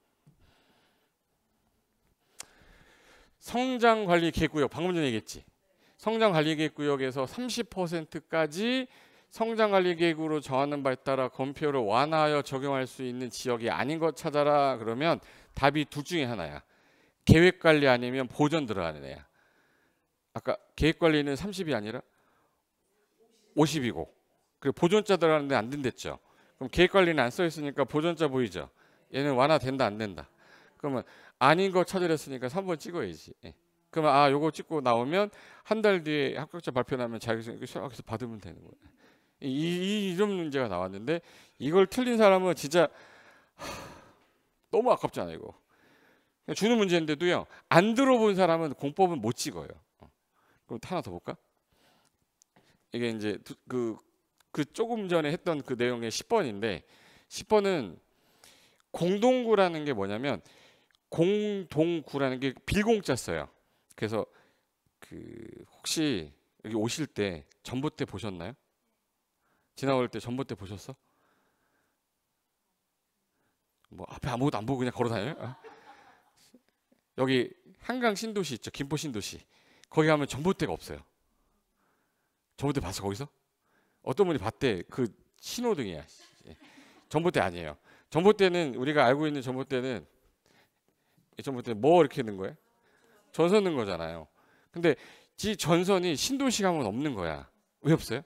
성장관리계획구역 방금 전에 얘기했지. 성장관리계획구역에서 30%까지 성장관리계획으로 정하는 바에 따라 검표를 을 완화하여 적용할 수 있는 지역이 아닌 것 찾아라 그러면 답이 둘 중에 하나야. 계획 관리 아니면 보전 들어가는 애야. 아까 계획 관리는 30이 아니라 50이고 그리고 보존자 들어가는데 안 된댔죠. 그럼 계획 관리는 안 써 있으니까 보존자 보이죠. 얘는 완화된다 안 된다. 그러면 아닌 거 찾으랬으니까 3번 찍어야지. 예. 그러면 아 요거 찍고 나오면 한 달 뒤에 합격자 발표 나면 자격증 시작해서 받으면 되는 거예요. 이, 이, 이런 문제가 나왔는데 이걸 틀린 사람은 진짜 하, 너무 아깝잖아요 이거. 그러니까 주는 문제인데도요. 안 들어본 사람은 공법은 못 찍어요. 어. 그럼 하나 더 볼까? 이게 이제 그그 그 조금 전에 했던 그 내용의 10번인데 10번은 공동구라는 게 뭐냐면 공동구라는 게 빌공짜 써요. 그래서 그 혹시 여기 오실 때 전봇대 보셨나요? 지나올 때 전봇대 보셨어? 뭐 앞에 아무것도 안 보고 그냥 걸어 다녀요? 어? 여기 한강 신도시 있죠. 김포 신도시. 거기 가면 전봇대가 없어요. 전봇대 봤어 거기서? 어떤 분이 봤대. 그 신호등이야. 전봇대 아니에요. 전봇대는 우리가 알고 있는 전봇대는 전봇대 뭐 이렇게 있는 거예요? 전선 넣는 거잖아요. 근데 지 전선이 신도시 가면 없는 거야. 왜 없어요?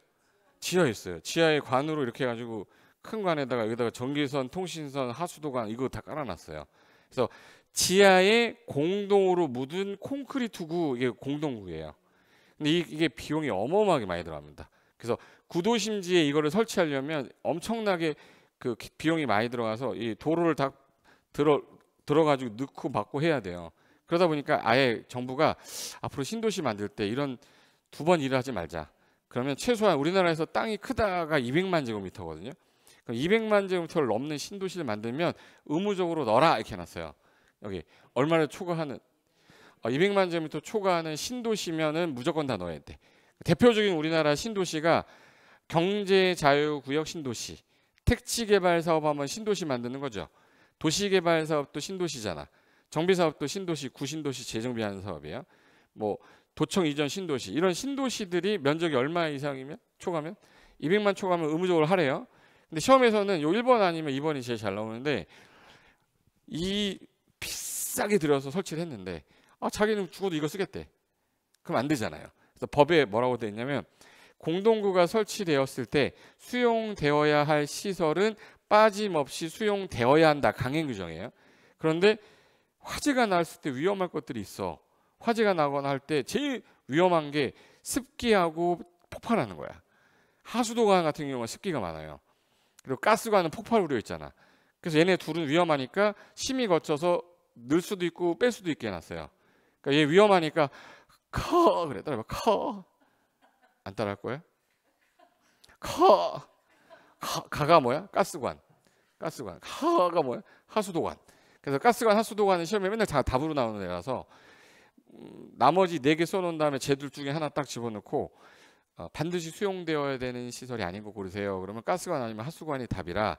지하에 있어요. 지하에 관으로 이렇게 해가지고 큰 관에다가 여기다가 전기선, 통신선, 하수도관 이거 다 깔아놨어요. 그래서 지하에 공동으로 묻은 콘크리트 구 이게 공동구예요. 근데 이, 게 비용이 어마어마하게 많이 들어갑니다. 그래서 구도 심지에 이거를 설치하려면 엄청나게 그 비용이 많이 들어가서 이 도로를 다 들어 들어가지고 넣고 받고 해야 돼요. 그러다 보니까 아예 정부가 앞으로 신도시 만들 때 이런 두 번 일을 하지 말자. 그러면 최소한 우리나라에서 땅이 크다가 200만 제곱미터거든요. 그럼 200만 제곱미터를 넘는 신도시를 만들면 의무적으로 넣어라 이렇게 해놨어요. 여기 얼마를 초과하는 어, 200만 제곱미터 초과하는 신도시면은 무조건 다 넣어야 돼. 대표적인 우리나라 신도시가 경제자유구역 신도시, 택지개발사업 하면 신도시 만드는 거죠. 도시개발사업도 신도시잖아. 정비사업도 신도시, 구신도시 재정비하는 사업이에요. 뭐 도청 이전 신도시 이런 신도시들이 면적이 얼마 이상이면 초과면 200만 초과하면 의무적으로 하래요. 근데 시험에서는 요 1번 아니면 2번이 제일 잘 나오는데 이 비싸게 들여서 설치를 했는데 아, 자기는 죽어도 이거 쓰겠대. 그럼 안 되잖아요. 그래서 법에 뭐라고 되어 있냐면 공동구가 설치되었을 때 수용되어야 할 시설은 빠짐없이 수용되어야 한다. 강행 규정이에요. 그런데 화재가 났을 때 위험할 것들이 있어. 화재가 나거나 할 때 제일 위험한 게 습기하고 폭발하는 거야. 하수도관 같은 경우는 습기가 많아요. 그리고 가스관은 폭발 우려 있잖아. 그래서 얘네 둘은 위험하니까 심의 거쳐서 늘 수도 있고 뺄 수도 있게 해놨어요. 그러니까 얘 위험하니까 커 그래 따라 커안 따라할 거예요? 커 가, 가 뭐야? 가스관 가스관 하가 뭐야? 하수도관 그래서 가스관 하수도관은 시험에 맨날 다 답으로 나오는 애라서 음, 나머지 네 개 써놓은 다음에 제둘 중에 하나 딱 집어넣고 어, 반드시 수용되어야 되는 시설이 아닌 거 고르세요 그러면 가스관 아니면 하수관이 답이라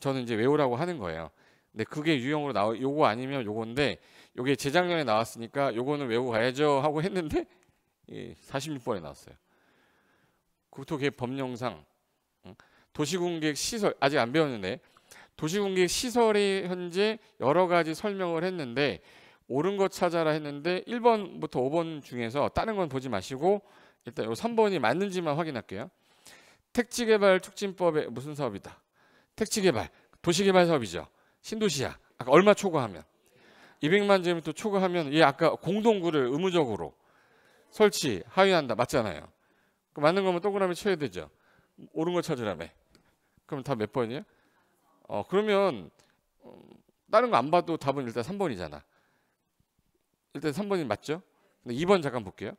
저는 이제 외우라고 하는 거예요 네, 그게 유형으로 나와. 요거 아니면 요건데 요게 재작년에 나왔으니까 요거는 외우고 가야죠 하고 했는데 예, 46번에 나왔어요. 국토계 법령상 도시공객 시설 아직 안 배웠는데 도시공객 시설이 현재 여러 가지 설명을 했는데 옳은 것 찾아라 했는데 1번부터 5번 중에서 다른 건 보지 마시고 일단 요 3번이 맞는지만 확인할게요. 택지개발 촉진법의 무슨 사업이다. 택지개발 도시개발 사업이죠. 신도시야. 아까 얼마 초과하면 200만 제곱미터 초과하면 얘 아까 공동구를 의무적으로 설치 하위한다 맞잖아요. 그 맞는 거면 동그라미 쳐야 되죠. 옳은 거 찾으라며. 그럼 다 몇번이에요어 그러면 음, 다른 거 안 봐도 답은 일단 3번이잖아. 일단 3번이 맞죠? 근데 2번 잠깐 볼게요.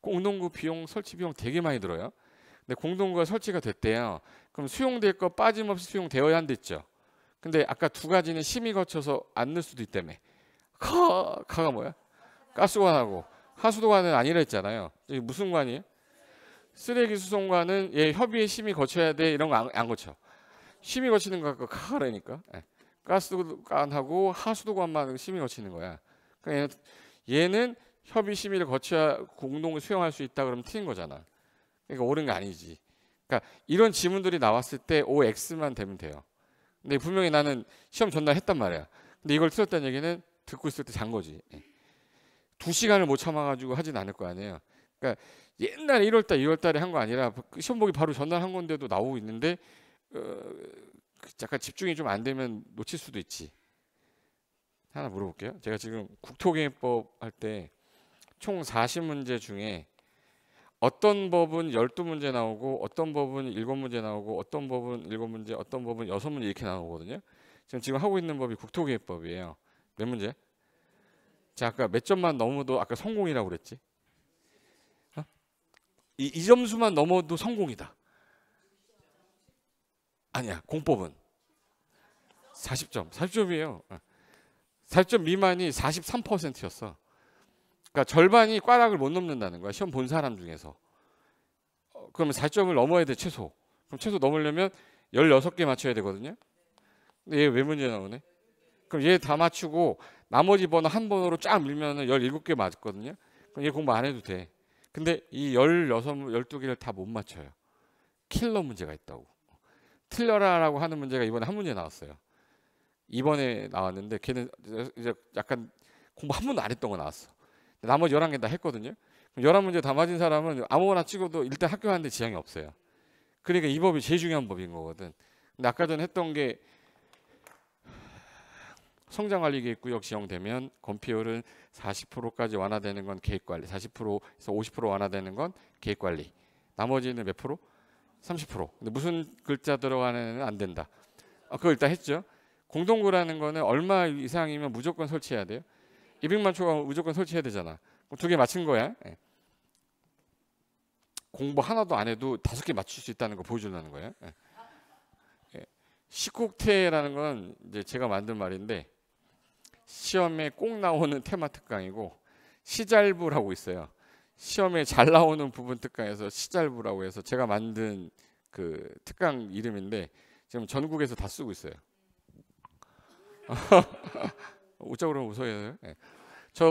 공동구 비용 설치 비용 되게 많이 들어요. 근데 공동구가 설치가 됐대요. 그럼 수용될 거 빠짐없이 수용되어야 한댔죠. 근데 아까 두 가지는 심이 거쳐서 안 넣을 수도 있다며. 카, 카가 뭐야? 가스관하고 하수도관은 아니라 했잖아요. 무슨 관이에요? 쓰레기 수송관은 얘 예, 협의의 심이 거쳐야 돼 이런 거 안 거쳐. 심이 거치는 거가 카라니까. 그러니까. 예. 가스관하고 하수도관만 심이 거치는 거야. 그러니까 얘는, 협의 심의를 거쳐야 공동을 수용할 수 있다 그러면 트인 거잖아. 그러니까 옳은 거 아니지. 그러니까 이런 지문들이 나왔을 때 OX만 되면 돼요. 근데 분명히 나는 시험 전날 했단 말이야. 근데 이걸 틀었다는 얘기는 듣고 있을 때 잔 거지. 예. 두 시간을 못 참아가지고 하진 않을 거 아니에요. 그러니까 옛날에 1월달, 2월달에 한 거 아니라 그 시험 보기 바로 전날 한 건데도 나오고 있는데 어, 잠깐 그 집중이 좀 안 되면 놓칠 수도 있지. 하나 물어볼게요. 제가 지금 국토개인법 할 때 총 40문제 중에 어떤 법은 12문제 나오고 어떤 법은 7문제 나오고 어떤 법은 7문제 어떤 법은 6문제 이렇게 나오거든요. 지금 지금 하고 있는 법이 국토기획법이에요. 몇 문제? 자, 아까 몇 점만 넘어도 아까 성공이라고 그랬지? 어? 이, 이 점수만 넘어도 성공이다. 아니야, 공법은 40점. 40점이에요. 40점 어. 미만이 43%였어. 그러니까 절반이 과락을못 넘는다는 거야. 시험 본 사람 중에서. 어, 그러면 4점을 넘어야 돼, 최소. 그럼 최소 넘으려면 16개 맞춰야 되거든요. 근데 얘왜 문제 나오네? 그럼 얘 다 맞추고 나머지 번호 한 번으로 쫙 밀면 은 17개 맞거든요. 그럼 얘 공부 안 해도 돼. 근데 이 16, 12개를 다 못 맞춰요. 킬러 문제가 있다고. 틀려라라고 하는 문제가 이번에 한 문제 나왔어요. 이번에 나왔는데 걔는 이제 약간 공부 한 번도 안 했던 거 나왔어. 나머지 11개 다 했거든요. 그럼 11문제 다 맞은 사람은 아무거나 찍어도 일단 학교 가는데 지장이 없어요. 그러니까 이 법이 제일 중요한 법인 거거든. 근데 아까 전에 했던 게 성장관리계획구 역지정되면 건폐율은 40%까지 완화되는 건 계획관리, 40%에서 50% 완화되는 건 계획관리. 나머지는 몇 프로? 30%. 근데 무슨 글자 들어가는 안 된다. 아, 그거 일단 했죠. 공동구라는 거는 얼마 이상이면 무조건 설치해야 돼요. 200만 초가 무조건 설치해야 되잖아. 두 개 맞춘 거야. 예. 공부 하나도 안 해도 다섯 개 맞출 수 있다는 거 보여주려는 거야 시국태라는 예. 예. 건 이제 제가 만든 말인데 시험에 꼭 나오는 테마 특강이고 시잘부라고 있어요. 시험에 잘 나오는 부분 특강에서 시잘부라고 해서 제가 만든 그 특강 이름인데 지금 전국에서 다 쓰고 있어요. 음. 오자고 그러면 웃어요. 네.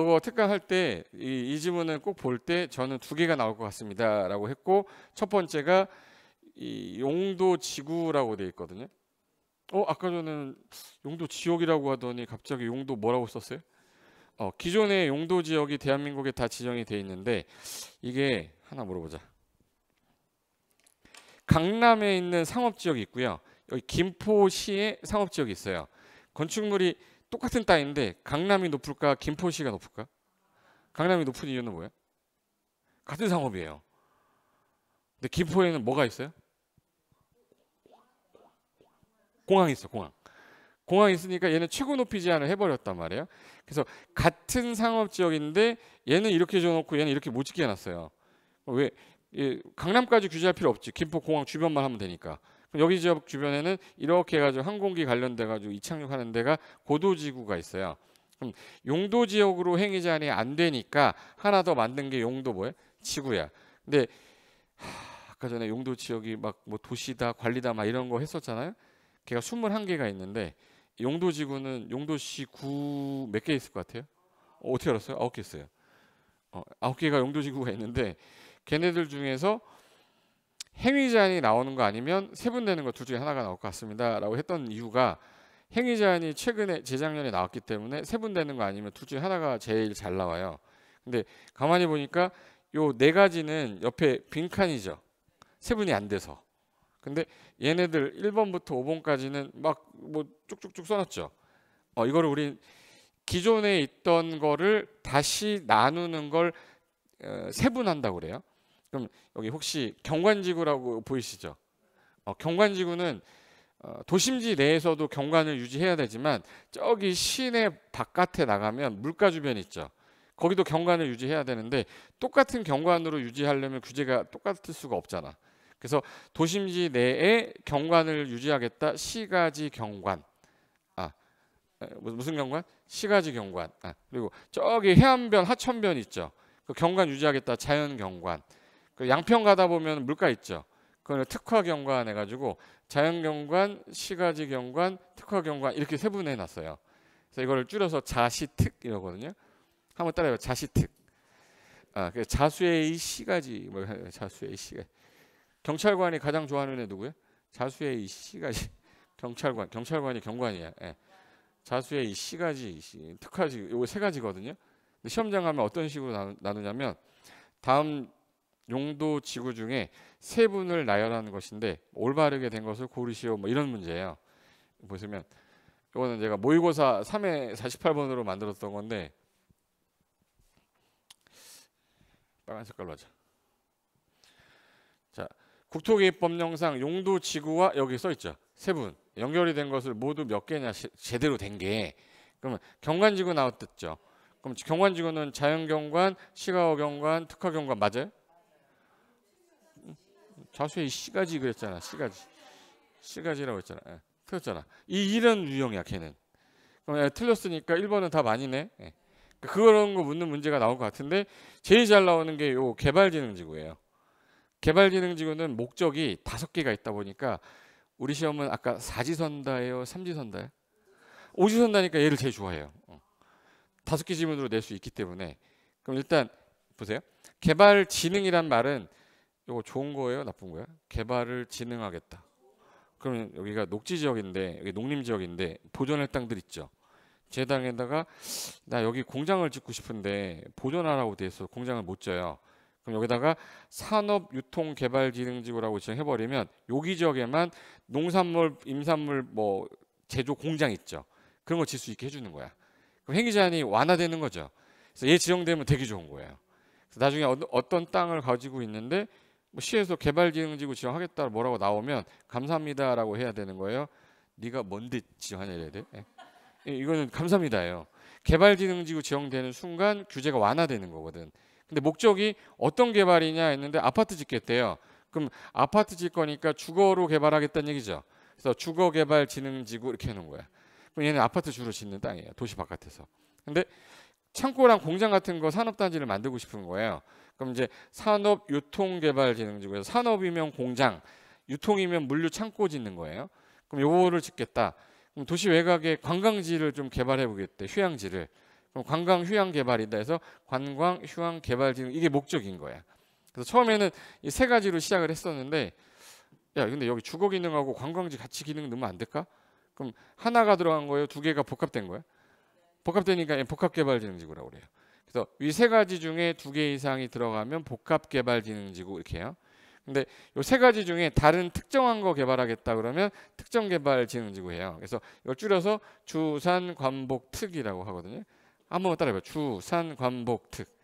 저거 특강할 때 이지문을꼭 볼 때 저는 두 개가 나올 것 같습니다라고 했고 첫 번째가 이 용도 지구라고 돼 있거든요. 어 아까 전에는 용도 지역이라고 하더니 갑자기 용도 뭐라고 썼어요? 어 기존의 용도 지역이 대한민국에 다 지정이 돼 있는데 이게 하나 물어보자. 강남에 있는 상업 지역이 있고요. 여기 김포시에 상업 지역이 있어요. 건축물이 똑같은 땅인데 강남이 높을까 김포시가 높을까? 강남이 높은 이유는 뭐예요? 같은 상업이에요. 근데 김포에는 뭐가 있어요? 공항이 있어 공항. 공항이 있으니까 얘는 최고 높이 제한을 해버렸단 말이에요. 그래서 같은 상업 지역인데 얘는 이렇게 줘놓고 얘는 이렇게 못 짓게 해놨어요. 왜? 강남까지 규제할 필요 없지. 김포 공항 주변만 하면 되니까. 여기 지역 주변에는 이렇게 해가지고 항공기 관련돼가지고 이착륙하는 데가 고도지구가 있어요. 그럼 용도 지역으로 행위 제한이 안 되니까 하나 더 만든 게 용도 뭐예요? 지구야. 근데 하, 아까 전에 용도 지역이 막 뭐 도시다 관리다 막 이런 거 했었잖아요. 걔가 21개가 있는데 용도 지구는 용도시 구 몇 개 있을 것 같아요? 어, 어떻게 알았어요? 아홉 개 있어요. 어, 아홉 개가 용도 지구가 있는데 걔네들 중에서 행위 제한이 나오는 거 아니면 세분되는 거 둘 중에 하나가 나올 것 같습니다라고 했던 이유가 행위 제한이 최근에 재작년에 나왔기 때문에 세분되는 거 아니면 둘 중에 하나가 제일 잘 나와요. 근데 가만히 보니까 요 네 가지는 옆에 빈칸이죠. 세분이 안 돼서. 근데 얘네들 1번부터 5번까지는 막 뭐 쭉쭉쭉 써놨죠. 어 이거를 우리 기존에 있던 거를 다시 나누는 걸 어, 세분한다고 그래요. 그럼 여기 혹시 경관지구라고 보이시죠? 어, 경관지구는 어, 도심지 내에서도 경관을 유지해야 되지만 저기 시내 바깥에 나가면 물가 주변 있죠. 거기도 경관을 유지해야 되는데 똑같은 경관으로 유지하려면 규제가 똑같을 수가 없잖아. 그래서 도심지 내에 경관을 유지하겠다. 시가지 경관. 아 무슨 경관? 시가지 경관. 아, 그리고 저기 해안변, 하천변 있죠. 그 경관 유지하겠다. 자연 경관. 그 양평 가다 보면 물가 있죠. 그걸 특화 경관 해가지고 자연 경관, 시가지 경관, 특화 경관 이렇게 세분해 놨어요. 그래서 이거 줄여서 자시특이라거든요. 한번 따라해요. 자시특. 아, 그 자수의 시가지 뭐 자수의 시가. 경찰관이 가장 좋아하는 애 누구예요? 자수의 시가지. 경찰관, 경찰관이 경관이야. 예. 자수의 이 시가지, 시, 특화지, 요거 세 가지거든요. 시험장 가면 어떤 식으로 나누, 냐면 다음 용도 지구 중에 세 분을 나열하는 것인데 올바르게 된 것을 고르시오 뭐 이런 문제예요. 보시면 이거는 제가 모의고사 3회 48번으로 만들었던 건데 빨간 색깔로 하자. 자, 국토개입법령상 용도 지구와 여기 써 있죠. 세 분. 연결이 된 것을 모두 몇 개냐 시, 제대로 된 게. 그러면 경관지구 나왔댔죠. 그럼 경관지구는 자연경관, 시가오경관, 특화경관 맞아요? 좌수의 시가지 그랬잖아. 시가지. 시가지라고 했잖아. 예. 틀렸잖아. 이 이런 유형이야, 걔는. 그럼 예, 틀렸으니까 1번은 답 아니네. 예. 그러니까 그런 거 묻는 문제가 나올 것 같은데 제일 잘 나오는 게 요 개발지능지구예요. 개발지능지구는 목적이 다섯 개가 있다 보니까 우리 시험은 아까 4지선다예요3지선다예요5지선다니까 얘를 제일 좋아해요. 어. 다섯 개 지문으로 낼 수 있기 때문에 그럼 일단 보세요. 개발지능이란 말은 이거 좋은 거예요? 나쁜 거야? 개발을 진행하겠다. 그러면 여기가 녹지 지역인데 여기 농림 지역인데 보존할 땅들 있죠. 재 땅에다가 나 여기 공장을 짓고 싶은데 보존하라고 돼 있어. 공장을 못짜요 그럼 여기다가 산업 유통 개발 기능지구라고 지정해 버리면 여기 지역에만 농산물, 임산물 뭐 제조 공장 있죠. 그런 거질수 있게 해 주는 거야. 그럼 행위 제한이 완화되는 거죠. 그래서 얘 지정되면 되게 좋은 거예요. 그래서 나중에 어, 어떤 땅을 가지고 있는데 뭐 시에서 개발기능지구 지정하겠다 뭐라고 나오면 감사합니다라고 해야 되는 거예요. 네가 뭔데 지정하냐 이래야 돼. 예. 이거는 감사합니다예요. 개발기능지구 지정되는 순간 규제가 완화되는 거거든. 근데 목적이 어떤 개발이냐 했는데 아파트 짓겠대요. 그럼 아파트 짓 거니까 주거로 개발하겠다는 얘기죠. 그래서 주거 개발 지능 지구 이렇게 해놓은 거야. 그럼 얘는 아파트 주로 짓는 땅이에요. 도시 바깥에서. 근데 창고랑 공장 같은 거 산업단지를 만들고 싶은 거예요. 그럼 이제 산업유통개발진흥지구에서 산업이면 공장, 유통이면 물류 창고 짓는 거예요. 그럼 요거를 짓겠다. 그럼 도시 외곽에 관광지를 좀 개발해 보겠대. 휴양지를. 그럼 관광 휴양 개발이다 해서 관광 휴양 개발 지능 이게 목적인 거야. 그래서 처음에는 이 세 가지로 시작을 했었는데 야 근데 여기 주거 기능하고 관광지 같이 기능 넣으면 안 될까? 그럼 하나가 들어간 거예요. 두 개가 복합된 거야. 복합되니까 복합 개발 지능지구라고 그래요. 그래서 이세 가지 중에 두 개 이상이 들어가면 복합개발지능지구 이렇게 해요. 근데 이 세 가지 중에 다른 특정한 거 개발하겠다 그러면 특정개발지능지구예요. 그래서 이걸 줄여서 주산관복특이라고 하거든요. 한번 따라해봐 주산관복특.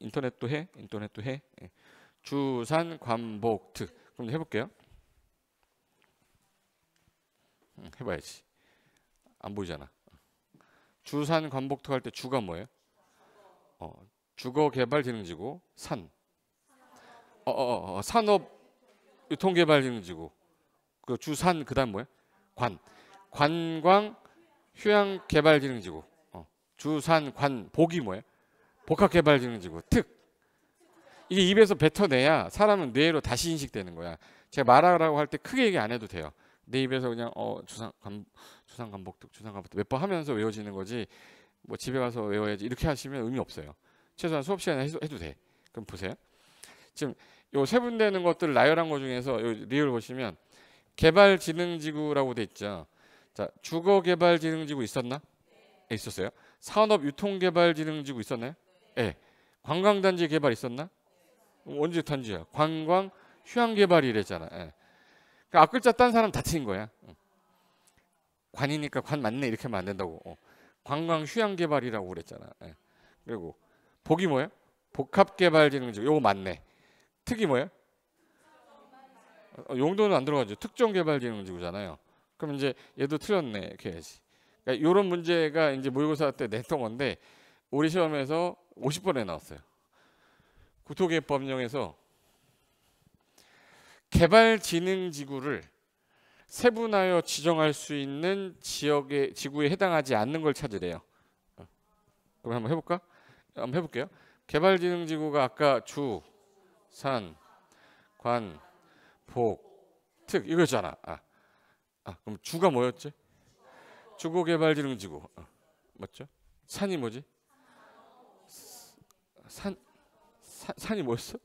인터넷도 해? 인터넷도 해? 예. 주산관복특. 그럼 해볼게요. 해봐야지. 안 보이잖아. 주산 관복토 할때 주가 뭐예요? 어, 주거 개발 기능지구 산. 어, 어, 어, 어 산업 유통 개발 기능지구. 그 주산 그다음 뭐예요? 관. 관광 휴양 개발 기능지구. 어, 주산 관 복이 뭐예요? 복합 개발 기능지구 특. 이게 입에서 뱉어내야 사람은 뇌로 다시 인식되는 거야. 제가 말하라고 할 때 크게 얘기 안 해도 돼요. 내 입에서 그냥 어 주상 감 주상 감복득 주상 감복득 몇 번 하면서 외워지는 거지 뭐 집에 가서 외워야지 이렇게 하시면 의미 없어요. 최소한 수업 시간에 해도, 해도 돼. 그럼 보세요. 지금 요 세분되는 것들 나열한 것 중에서 요 리을 보시면 개발지능지구라고 돼 있죠. 자 주거개발지능지구 있었나? 네. 있었어요. 산업유통개발지능지구 있었나요? 네. 예. 네. 관광단지 개발 있었나? 네. 언제 단지야? 관광 휴양개발이랬잖아. 에. 예. 그 앞글자 딴 사람 다친 거야. 어. 관이니까 관 맞네 이렇게 하안 된다고. 어. 관광 휴양 개발이라고 그랬잖아. 예. 그리고 복이 뭐야? 복합 개발 진흥지. 요거 맞네. 특이 뭐야? 어, 용도는 안 들어가죠. 특정 개발 진흥지구잖아요. 그럼 이제 얘도 틀렸네 이렇게 해야지. 그러니까 이런 문제가 이제 모의고사 때 냈던 건데 우리 시험에서 50번에 나왔어요. 국토개법령에서 개발지능지구를 세분하여 지정할 수 있는 지역의 지구에 해당하지 않는 걸 찾으래요. 어. 그럼 한번 해볼까? 한번 해볼게요. 개발지능지구가 아까 주, 산, 관, 복, 특 이거잖아. 아, 아 그럼 주가 뭐였지? 주거개발지능지구 아, 어. 맞죠? 산이 뭐지? 산, 산 산이 뭐였어?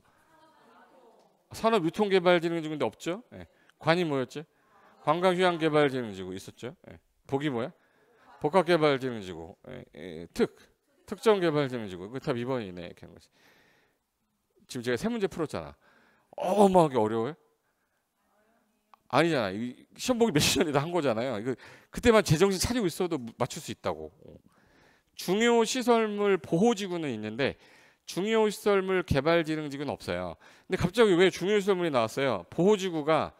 산업유통개발진흥지구인데 없죠? 예. 관이 뭐였지? 관광휴양개발진흥지구 있었죠? 예. 복이 뭐야? 복합개발진흥지구 예, 예. 특 특정개발진흥지구 그답 2번이네 이렇게 하 거지. 지금 제가 세 문제 풀었잖아. 어마하게 어려워요? 아니잖아. 시험 보기 몇 년이다 한 거잖아요. 이거 그때만 제정신 차리고 있어도 맞출 수 있다고. 어. 중요 시설물 보호지구는 있는데 중요시설물 개발지능직은 없어요. 근데 갑자기 왜 중요시설물이 나왔어요? 보호지구가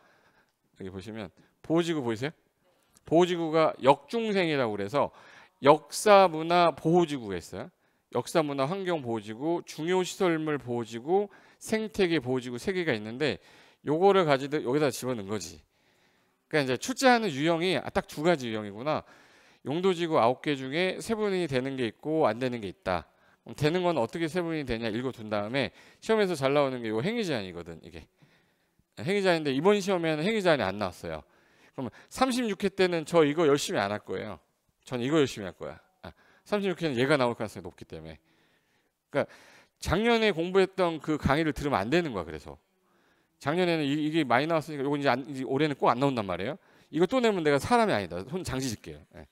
여기 보시면 보호지구 보이세요? 보호지구가 역중생이라고 그래서 역사 문화 보호지구가 있어요. 역사 문화 환경 보호지구, 중요시설물 보호지구, 생태계 보호지구 세 개가 있는데 요거를 가지고 여기다 집어넣은 거지. 그러니까 이제 출제하는 유형이 딱 두 가지 유형이구나. 용도지구 아홉 개 중에 세분이 되는 게 있고 안 되는 게 있다. 되는 건 어떻게 세분이 되냐 읽어둔 다음에 시험에서 잘 나오는 게이 행위 제한이거든 이게 행위 제한인데 이번 시험에는 행위 제한이 안 나왔어요. 그러면 36회 때는 저 이거 열심히 안 할 거예요. 전 이거 열심히 할 거야. 아, 36회는 얘가 나올 가능성이 높기 때문에. 그러니까 작년에 공부했던 그 강의를 들으면 안 되는 거야. 그래서 작년에는 이, 게 많이 나왔으니까 이거 이제, 안, 이제 올해는 꼭 안 나온단 말이에요. 이거 또 내면 내가 사람이 아니다. 손 장지 질게요. 예.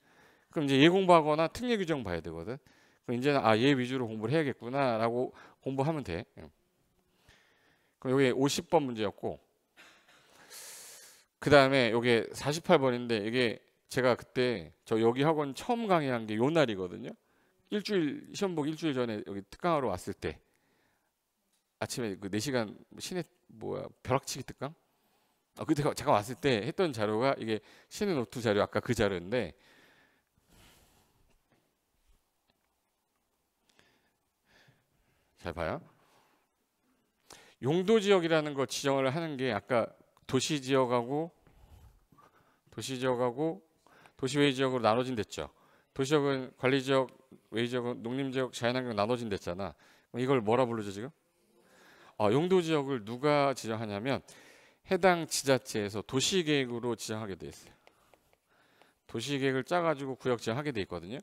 그럼 이제 예공부하거나 특례 규정 봐야 되거든. 이제는 아 얘 위주로 공부를 해야겠구나라고 공부하면 돼. 예. 그럼 여기 50번 문제였고 그 다음에 이게 48번인데 이게 제가 그때 저 여기 학원 처음 강의한 게 요 날이거든요. 일주일 시험 보기 일주일 전에 여기 특강하러 왔을 때 아침에 그 4시간 시내 뭐야 벼락치기 특강? 아 그때 제가 왔을 때 했던 자료가 이게 시내 노트 자료 아까 그 자료인데 잘 봐요. 용도 지역이라는 거 지정을 하는 게 아까 도시 지역하고 도시 지역하고 도시 외 지역으로 나눠진 됐죠. 도시 지역은 관리 지역, 외 지역은 농림 지역, 자연환경 나눠진 됐잖아. 이걸 뭐라 부르죠 지금? 어, 용도 지역을 누가 지정하냐면 해당 지자체에서 도시 계획으로 지정하게 돼 있어요. 도시 계획을 짜가지고 구역 지정하게 돼 있거든요.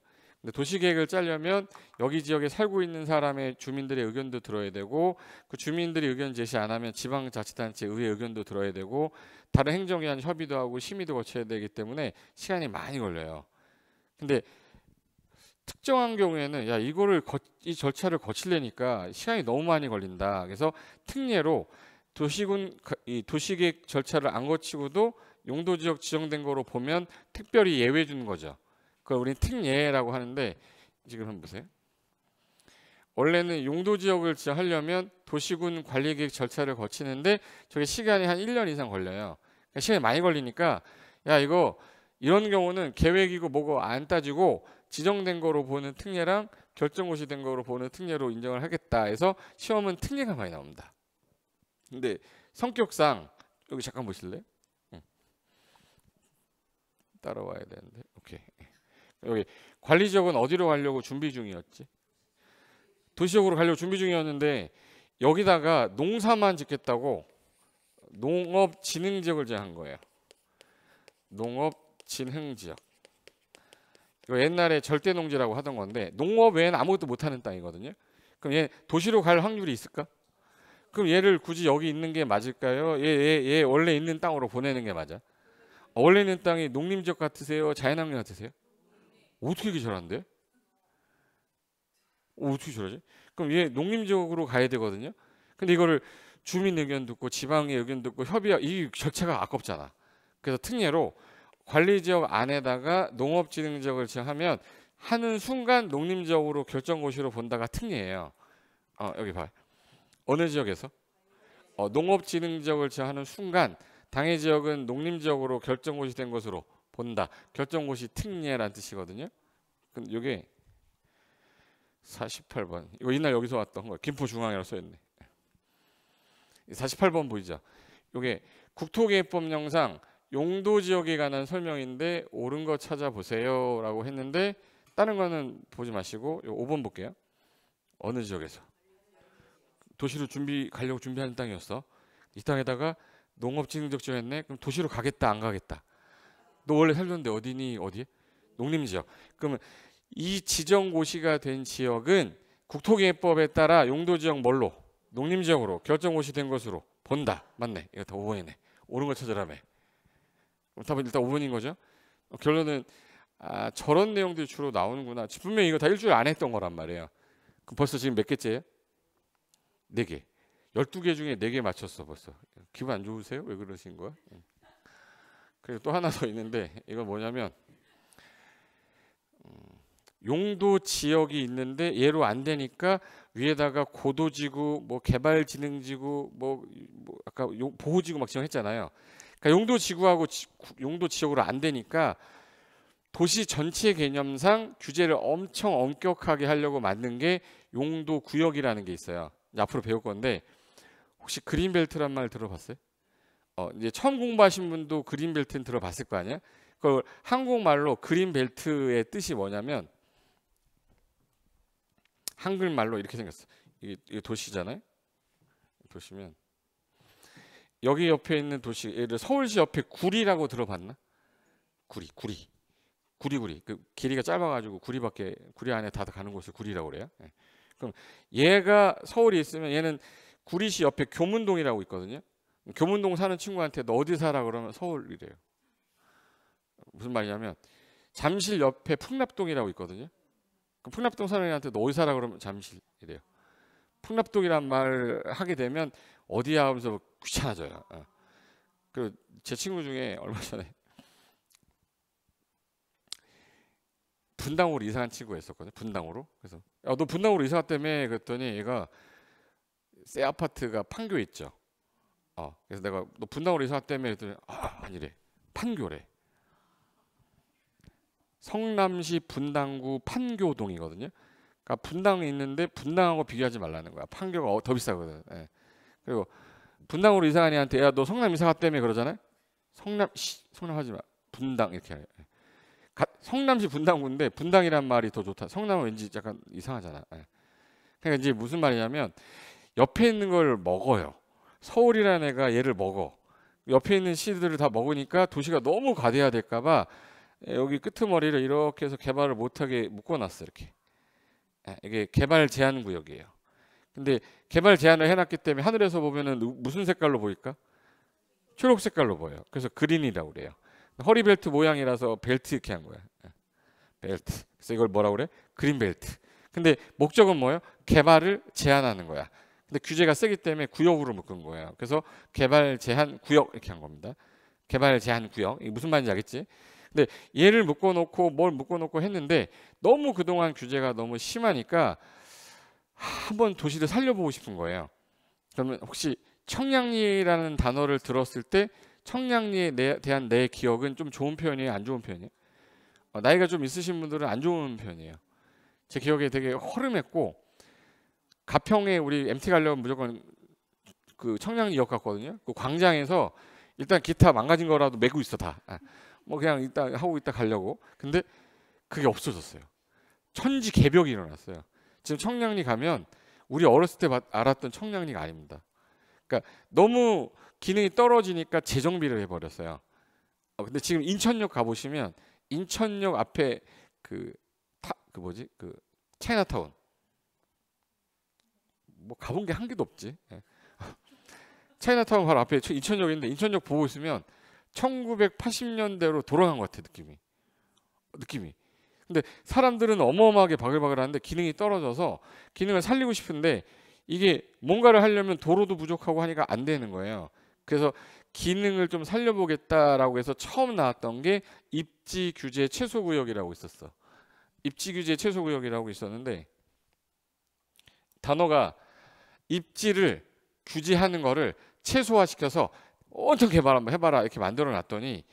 근데 도시계획을 짜려면 여기 지역에 살고 있는 사람의 주민들의 의견도 들어야 되고 그주민들이 의견 제시 안 하면 지방자치단체 의회 의견도 들어야 되고 다른 행정기관 협의도 하고 심의도 거쳐야 되기 때문에 시간이 많이 걸려요. 근데 특정한 경우에는 야 이거를 거, 이 절차를 거치려니까 시간이 너무 많이 걸린다. 그래서 특례로 도시군 이 도시계획 절차를 안 거치고도 용도 지역 지정된 거로 보면 특별히 예외 주는 거죠. 그걸 우리 특례라고 하는데 지금 한번 보세요. 원래는 용도 지역을 지하려면 도시군 관리 계획 절차를 거치는데 저게 시간이 한 1년 이상 걸려요. 그러니까 시간이 많이 걸리니까 야 이거 이런 경우는 계획이고 뭐고 안 따지고 지정된 거로 보는 특례랑 결정고시 된 거로 보는 특례로 인정을 하겠다 해서 시험은 특례가 많이 나옵니다. 근데 성격상 여기 잠깐 보실래요? 따라와야 되는데 오케이 여기 관리 지역은 어디로 가려고 준비 중이었지? 도시역으로 가려고 준비 중이었는데 여기다가 농사만 짓겠다고 농업진흥지역을 제한 거예요. 농업진흥지역. 이거 옛날에 절대농지라고 하던 건데 농업 외엔 아무것도 못하는 땅이거든요. 그럼 얘 도시로 갈 확률이 있을까? 그럼 얘를 굳이 여기 있는 게 맞을까요? 얘, 얘, 얘 원래 있는 땅으로 보내는 게 맞아? 어, 원래 있는 땅이 농림지역 같으세요? 자연환경 같으세요? 어떻게 이렇게 잘한대? 어, 어떻게 저러지? 그럼 얘 농림적으로 가야 되거든요. 근데 이거를 주민 의견 듣고 지방의 의견 듣고 협의하 이 절차가 아깝잖아. 그래서 특례로 관리 지역 안에다가 농업진흥지역을 지정하면 하는 순간 농림적으로 결정고시로 본다가 특례예요. 어, 여기 봐. 어느 지역에서? 어, 농업진흥지역을 지정하는 순간 당해 지역은 농림지역으로 결정고시된 것으로 본다. 결정고시 특례란 뜻이거든요. 근데 이게 48번. 이거 옛날 여기서 왔던 거. 김포중앙이라고 써있네. 48번 보이죠? 이게 국토계획법령상 용도 지역에 관한 설명인데 옳은 거 찾아보세요라고 했는데 다른 거는 보지 마시고 5번 볼게요. 어느 지역에서 도시로 준비 가려고 준비하는 땅이었어. 이 땅에다가 농업진흥적 지역했네. 그럼 도시로 가겠다 안 가겠다. 너 원래 살던데 어디니 어디 농림지역. 그러면 이 지정고시가 된 지역은 국토기획법에 따라 용도지역 뭘로? 농림지역으로 결정고시 된 것으로 본다. 맞네. 이거 다 5번이네. 옳은 걸 찾으라며. 답은 일단 5번인 거죠. 어, 결론은 아, 저런 내용들이 주로 나오는구나. 분명히 이거 다 일주일 안 했던 거란 말이에요. 그럼 벌써 지금 몇 개째예요? 네 개. 열두 개 중에 네개 맞췄어 벌써. 기분 안 좋으세요? 왜 그러신 거야? 그리고 또 하나 더 있는데 이건 뭐냐면 음, 용도 지역이 있는데 얘로 안 되니까 위에다가 고도지구, 뭐 개발진흥지구, 뭐, 뭐 아까 보호지구 막 지정했잖아요. 그러니까 용도 지구하고 용도 지역으로 안 되니까 도시 전체 개념상 규제를 엄청 엄격하게 하려고 만든 게 용도 구역이라는 게 있어요. 앞으로 배울 건데 혹시 그린벨트란 말 들어봤어요? 어, 이제 처음 공부하신 분도 그린벨트는 들어봤을 거 아니야? 그 한국말로 그린벨트의 뜻이 뭐냐면 한글말로 이렇게 생겼어. 이이 도시잖아요. 도시면 여기 옆에 있는 도시, 예를 들어 서울시 옆에 구리라고 들어봤나? 구리, 구리, 구리, 구리. 그 길이가 짧아가지고 구리밖에 구리 안에 다 가는 곳을 구리라고 그래요. 예. 그럼 얘가 서울이 있으면 얘는 구리시 옆에 교문동이라고 있거든요. 교문동 사는 친구한테 너 어디 살아 그러면 서울이래요. 무슨 말이냐면 잠실 옆에 풍납동이라고 있거든요. 그 풍납동 사는 애한테 너 어디 살아 그러면 잠실이래요. 풍납동이란 말 하게 되면 어디야 하면서 귀찮아져요. 어. 그제 친구 중에 얼마 전에 분당으로 이사간 친구가 있었거든요. 분당으로. 그래서 야, 너 분당으로 이사 갔다며 그랬더니 얘가 새 아파트가 판교에 있죠. 어, 그래서 내가 너 분당으로 이사 때문에 그랬더니 아, 아니래. 판교래. 성남시 분당구 판교동이거든요. 그러니까 분당에 있는데 분당하고 비교하지 말라는 거야. 판교가 어, 더 비싸거든. 예. 그리고 분당으로 이사한 애한테 야너 성남 이사 갔다며 그러잖아 성남 씨, 성남 하지 마. 분당 이렇게 하래. 예. 성남시 분당구인데 분당이란 말이 더 좋다. 성남은 왠지 약간 이상하잖아. 예. 그러니까 이제 무슨 말이냐면 옆에 있는 걸 먹어요. 서울이라는 애가 얘를 먹어. 옆에 있는 시들을 다 먹으니까 도시가 너무 과대화될까봐 예, 여기 끄트머리를 이렇게 해서 개발을 못하게 묶어놨어 이렇게. 예, 이게 개발 제한 구역이에요. 근데 개발 제한을 해놨기 때문에 하늘에서 보면은 무슨 색깔로 보일까? 초록 색깔로 보여 그래서 그린이라고 그래요. 허리벨트 모양이라서 벨트 이렇게 한 거야. 예. 벨트. 그래서 이걸 뭐라 그래? 그린벨트. 근데 목적은 뭐예요? 개발을 제한하는 거야. 근데 규제가 세기 때문에 구역으로 묶은 거예요. 그래서 개발 제한 구역 이렇게 한 겁니다. 개발 제한 구역 이게 무슨 말인지 알겠지? 근데 얘를 묶어놓고 뭘 묶어놓고 했는데 너무 그동안 규제가 너무 심하니까 한번 도시를 살려보고 싶은 거예요. 그러면 혹시 청량리라는 단어를 들었을 때 청량리에 대한 내 기억은 좀 좋은 표현이에요, 안 좋은 표현이에요? 어, 나이가 좀 있으신 분들은 안 좋은 표현이에요. 제 기억에 되게 허름했고 가평에 우리 MT 가려면 무조건 그 청량리역 갔거든요. 그 광장에서 일단 기타 망가진 거라도 메고 있어 다. 아, 뭐 그냥 일단 하고 있다 가려고. 근데 그게 없어졌어요. 천지 개벽이 일어났어요. 지금 청량리 가면 우리 어렸을 때 알았던 청량리가 아닙니다. 그러니까 너무 기능이 떨어지니까 재정비를 해버렸어요. 어, 근데 지금 인천역 가보시면 인천역 앞에 그, 타, 그 뭐지 그 차이나타운 뭐 가본 게 한 개도 없지. 예. 차이나타운 바로 앞에 인천역 인데 인천역 보고 있으면 1980년대로 돌아간 것 같아 느낌이. 느낌이. 근데 사람들은 어마어마하게 바글바글하는데 기능이 떨어져서 기능을 살리고 싶은데 이게 뭔가를 하려면 도로도 부족하고 하니까 안 되는 거예요. 그래서 기능을 좀 살려보겠다라고 해서 처음 나왔던 게 입지 규제 최소 구역이라고 있었어. 입지 규제 최소 구역이라고 있었는데 단어가 입지를 규제하는 거를 최소화시켜서 엄청 개발 한번 해봐라 이렇게 만들어 놨더니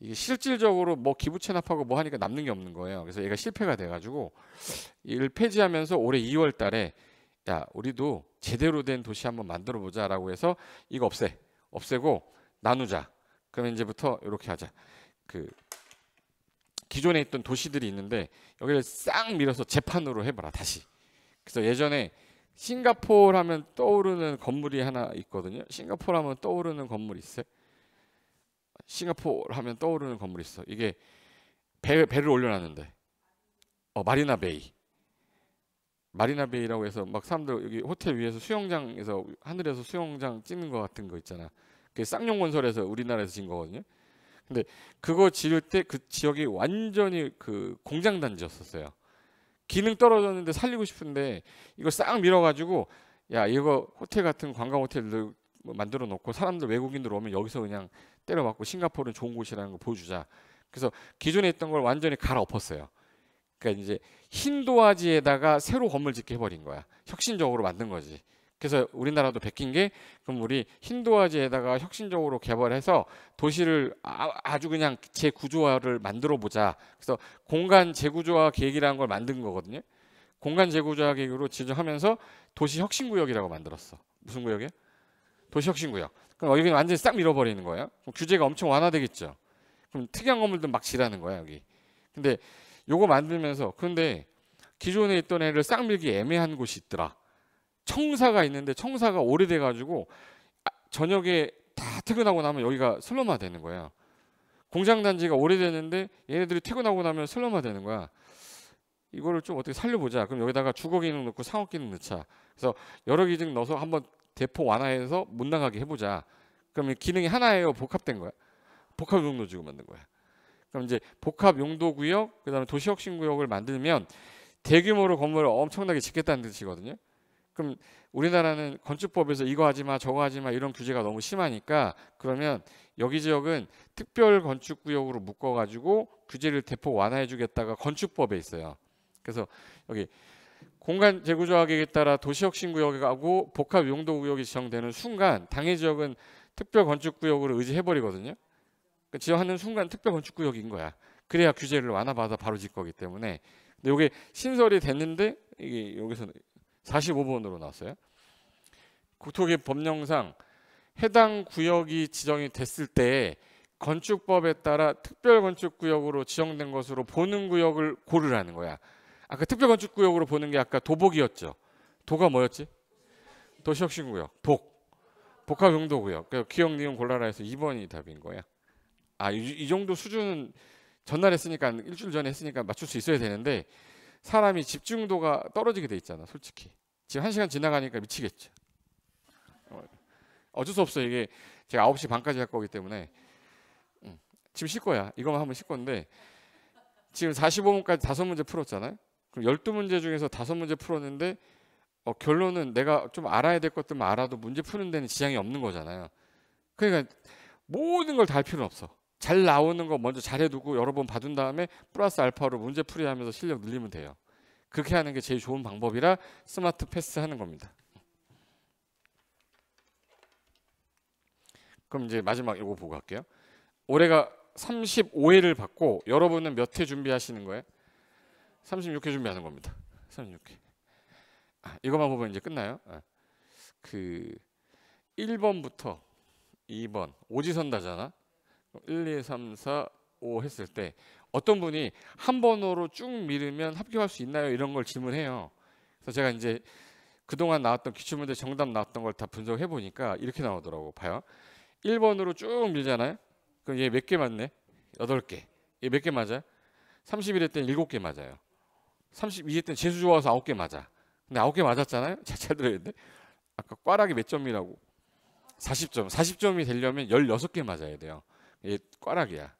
이게 실질적으로 뭐 기부 체납하고 뭐 하니까 남는 게 없는 거예요. 그래서 얘가 실패가 돼가지고 일 폐지하면서 올해 2월 달에 야 우리도 제대로 된 도시 한번 만들어 보자라고 해서 이거 없애 없애고 나누자. 그럼 이제부터 이렇게 하자. 그 기존에 있던 도시들이 있는데 여기를 싹 밀어서 재판으로 해봐라 다시. 그래서 예전에 싱가포르 하면 떠오르는 건물이 하나 있거든요. 싱가포르 하면 떠오르는 건물 있어요? 싱가포르 하면 떠오르는 건물 있어. 이게 배, 배를 올려놨는데 어, 마리나 베이. 마리나 베이라고 해서 막 사람들 여기 호텔 위에서 수영장에서 하늘에서 수영장 찍는 것 같은 거 있잖아. 그 쌍용 건설에서 우리나라에서 진 거거든요. 근데 그거 지을 때 그 지역이 완전히 그 공장 단지였었어요. 기능 떨어졌는데 살리고 싶은데 이걸 싹 밀어가지고 야 이거 호텔 같은 관광 호텔들 뭐 만들어 놓고 사람들 외국인들 오면 여기서 그냥 때려 맞고 싱가포르는 좋은 곳이라는 걸 보여주자. 그래서 기존에 있던 걸 완전히 갈아엎었어요. 그러니까 이제 힌두아지에다가 새로 건물 짓게 해버린 거야. 혁신적으로 만든 거지. 그래서 우리나라도 베낀 게 그럼 우리 힌두아지에다가 혁신적으로 개발해서 도시를 아, 주 그냥 재구조화를 만들어 보자. 그래서 공간 재구조화 계획이라는 걸 만든 거거든요. 공간 재구조화 계획으로 지정하면서 도시 혁신구역이라고 만들었어. 무슨 구역이야? 도시 혁신구역. 그럼 여기 완전히 싹 밀어버리는 거예요. 규제가 엄청 완화되겠죠. 그럼 특이한 건물들 막 지라는 거야 여기. 근데 요거 만들면서 근데 기존에 있던 애를 싹 밀기 애매한 곳이 있더라. 청사가 있는데 청사가 오래돼 가지고 아, 저녁에 다 퇴근하고 나면 여기가 슬럼화 되는 거야. 공장 단지가 오래됐는데 얘네들이 퇴근하고 나면 슬럼화 되는 거야. 이거를 좀 어떻게 살려보자. 그럼 여기다가 주거 기능 넣고 상업 기능 넣자. 그래서 여러 기능 넣어서 한번 대폭 완화해서 못 나가게 해보자. 그러면 기능이 하나예요. 복합된 거야. 복합 용도 지구 만든 거야. 그럼 이제 복합 용도 구역, 그다음에 도시 혁신 구역을 만들면 대규모로 건물을 엄청나게 짓겠다는 뜻이거든요. 그럼 우리나라는 건축법에서 이거 하지 마, 저거 하지 마 이런 규제가 너무 심하니까 그러면 여기 지역은 특별 건축 구역으로 묶어 가지고 규제를 대폭 완화해 주겠다가 건축법에 있어요. 그래서 여기 공간 재구조하기에 따라 도시혁신구역하고 복합용도구역이 지정되는 순간 당해 지역은 특별건축구역으로 의지해버리거든요. 그러니까 지정하는 순간 특별건축구역인 거야. 그래야 규제를 완화받아 바로 질 거기 때문에. 근데 이게 신설이 됐는데 이게 여기서 는 45번으로 나왔어요. 국토기 법령상 해당 구역이 지정이 됐을 때 건축법에 따라 특별건축구역으로 지정된 것으로 보는 구역을 고르라는 거야. 아까 특별건축구역으로 보는 게 아까 도복이었죠. 도가 뭐였지? 도시혁신구역, 독, 복합용도구역. 그러니 기억 니은 골라라 해서 2번이 답인 거야. 아, 이, 이 정도 수준은 전날 했으니까 일주일 전에 했으니까 맞출 수 있어야 되는데 사람이 집중도가 떨어지게 돼 있잖아, 솔직히. 지금 한 시간 지나가니까 미치겠죠. 어, 어쩔 수 없어 이게 제가 9시 반까지 할 거기 때문에 응. 지금 쉴 거야. 이거만 한번 쉴 건데 지금 45분까지 다섯 문제 풀었잖아요. 그럼 12문제 중에서 다섯 문제 풀었는데 어, 결론은 내가 좀 알아야 될 것들만 알아도 문제 푸는 데는 지장이 없는 거잖아요. 그러니까 모든 걸 다 할 필요는 없어. 잘 나오는 거 먼저 잘해두고 여러 번 봐둔 다음에 플러스 알파로 문제 풀이하면서 실력 늘리면 돼요. 그렇게 하는 게 제일 좋은 방법이라 스마트 패스 하는 겁니다. 그럼 이제 마지막 이거 보고 갈게요 올해가 35회를 받고 여러분은 몇 회 준비하시는 거예요? 36회 준비하는 겁니다. 36회. 아, 이것만 보면 이제 끝나요. 아. 그 1번부터 2번 오지선다잖아. 1, 2, 3, 4, 5 했을 때 어떤 분이 한 번호로 쭉 밀으면 합격할 수 있나요? 이런 걸 질문해요. 그래서 제가 이제 그동안 나왔던 기출문제 정답 나왔던 걸 다 분석해 보니까 이렇게 나오더라고 봐요. 1번으로 쭉 밀잖아요. 그럼 얘 몇 개 맞네? 8개. 얘 몇 개 맞아요? 31회 때는 7개 맞아요. 32회 때는 재수 좋아서 9개 맞아. 근데 9개 맞았잖아요. 자잘 들어야 돼. 아까 꽈락이 몇 점이라고? 40점. 40점이 되려면 16개 맞아야 돼요. 이 꽈락이야.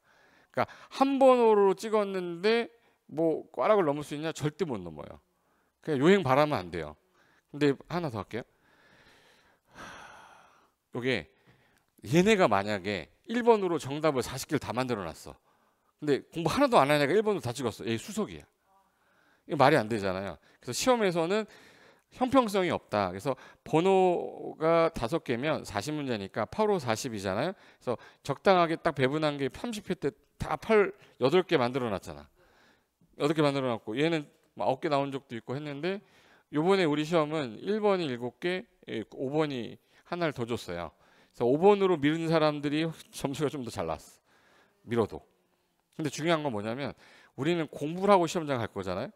그러니까 한번으로 찍었는데 뭐 꽈락을 넘을 수 있냐? 절대 못 넘어요. 그냥 요행 바라면 안 돼요. 근데 하나 더 할게요. 요게 얘네가 만약에 1번으로 정답을 40개를 다 만들어 놨어. 근데 공부 하나도 안하니까 1번으로 다 찍었어. 얘 수석이야. 이거 말이 안 되잖아요. 그래서 시험에서는 형평성이 없다. 그래서 번호가 다섯 개면 40문제니까 8호 40이잖아요. 그래서 적당하게 딱 배분한 게 30회 때다 8, 8개 만들어 놨잖아. 8개 만들어 놨고 얘는 9개 뭐 나온 적도 있고 했는데 요번에 우리 시험은 1번이 7개, 5번이 예, 하나를 더 줬어요. 그래서 5번으로 미은 사람들이 점수가 좀 더 잘 나왔어. 미뤄도 근데 중요한 건 뭐냐면 우리는 공부를 하고 시험장 갈 거잖아요.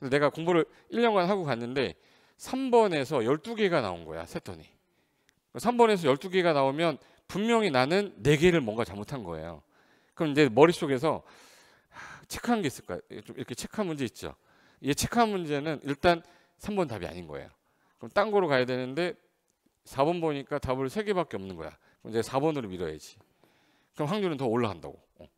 근데 내가 공부를 1년간 하고 갔는데 3번에서 12개가 나온 거야 세턴이 3번에서 12개가 나오면 분명히 나는 4개를 뭔가 잘못한 거예요 그럼 이제 머릿속에서 체크한 게 있을까요? 좀 이렇게 체크한 문제 있죠 이 체크한 문제는 일단 3번 답이 아닌 거예요 그럼 딴 거로 가야 되는데 4번 보니까 답을 3개밖에 없는 거야 그럼 이제 4번으로 밀어야지 그럼 확률은 더 올라간다고 어.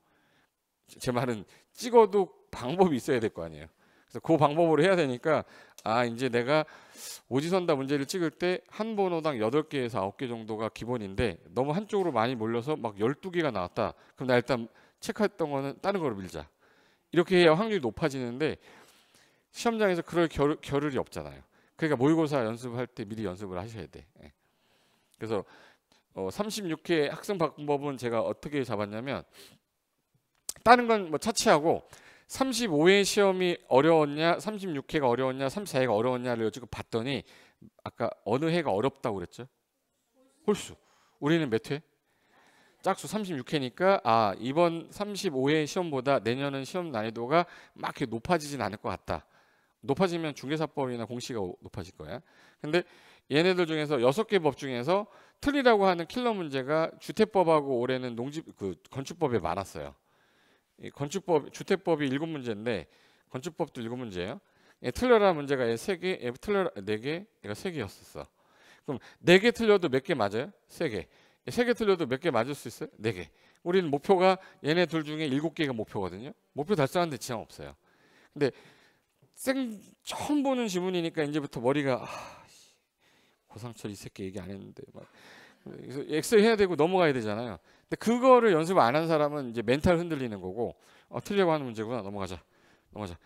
제 말은 찍어도 방법이 있어야 될 거 아니에요 그래서 그 방법으로 해야 되니까 아 이제 내가 오지선다 문제를 찍을 때 한 번호당 8개에서 9개 정도가 기본인데 너무 한쪽으로 많이 몰려서 막 12개가 나왔다. 그럼 나 일단 체크했던 거는 다른 걸로 밀자. 이렇게 해야 확률이 높아지는데 시험장에서 그럴 겨 겨를이 없잖아요. 그러니까 모의고사 연습할 때 미리 연습을 하셔야 돼. 예. 그래서 어, 36회 학습 방법은 제가 어떻게 잡았냐면 다른 건 뭐 차치하고 35회 시험이 어려웠냐, 36회가 어려웠냐, 34회가 어려웠냐를 지금 봤더니 아까 어느 해가 어렵다고 그랬죠? 홀수. 우리는 몇 회? 짝수 36회니까 아 이번 35회 시험보다 내년은 시험 난이도가 막 이렇게 높아지진 않을 것 같다. 높아지면 중개사법이나 공시가 높아질 거야. 근데 얘네들 중에서 여섯 개 법 중에서 틀리라고 하는 킬러 문제가 주택법하고 올해는 농지그 건축법에 많았어요. 건축법 주택법이 일곱 문제인데 건축법도 일곱 문제예요. 예, 틀려라 문제가 예, 세 개, 얘 예, 틀려라 네 개, 얘가 그러니까 세 개였었어. 그럼 네 개 틀려도 몇 개 맞아요? 세 개. 예, 세개 틀려도 몇 개 맞을 수 있어요? 네 개. 우리는 목표가 얘네 둘 중에 일곱 개가 목표거든요. 목표 달성하는데 지장 없어요. 근데 생 처음 보는 지문이니까 이제부터 머리가 아, 고상철 이 새끼 얘기 안 했는데 막 엑셀 해야 되고 넘어가야 되잖아요. 근데 그거를 연습 안한 사람은 이제 멘탈 흔들리는 거고 어, 틀려고 하는 문제구나 넘어가자 넘어가자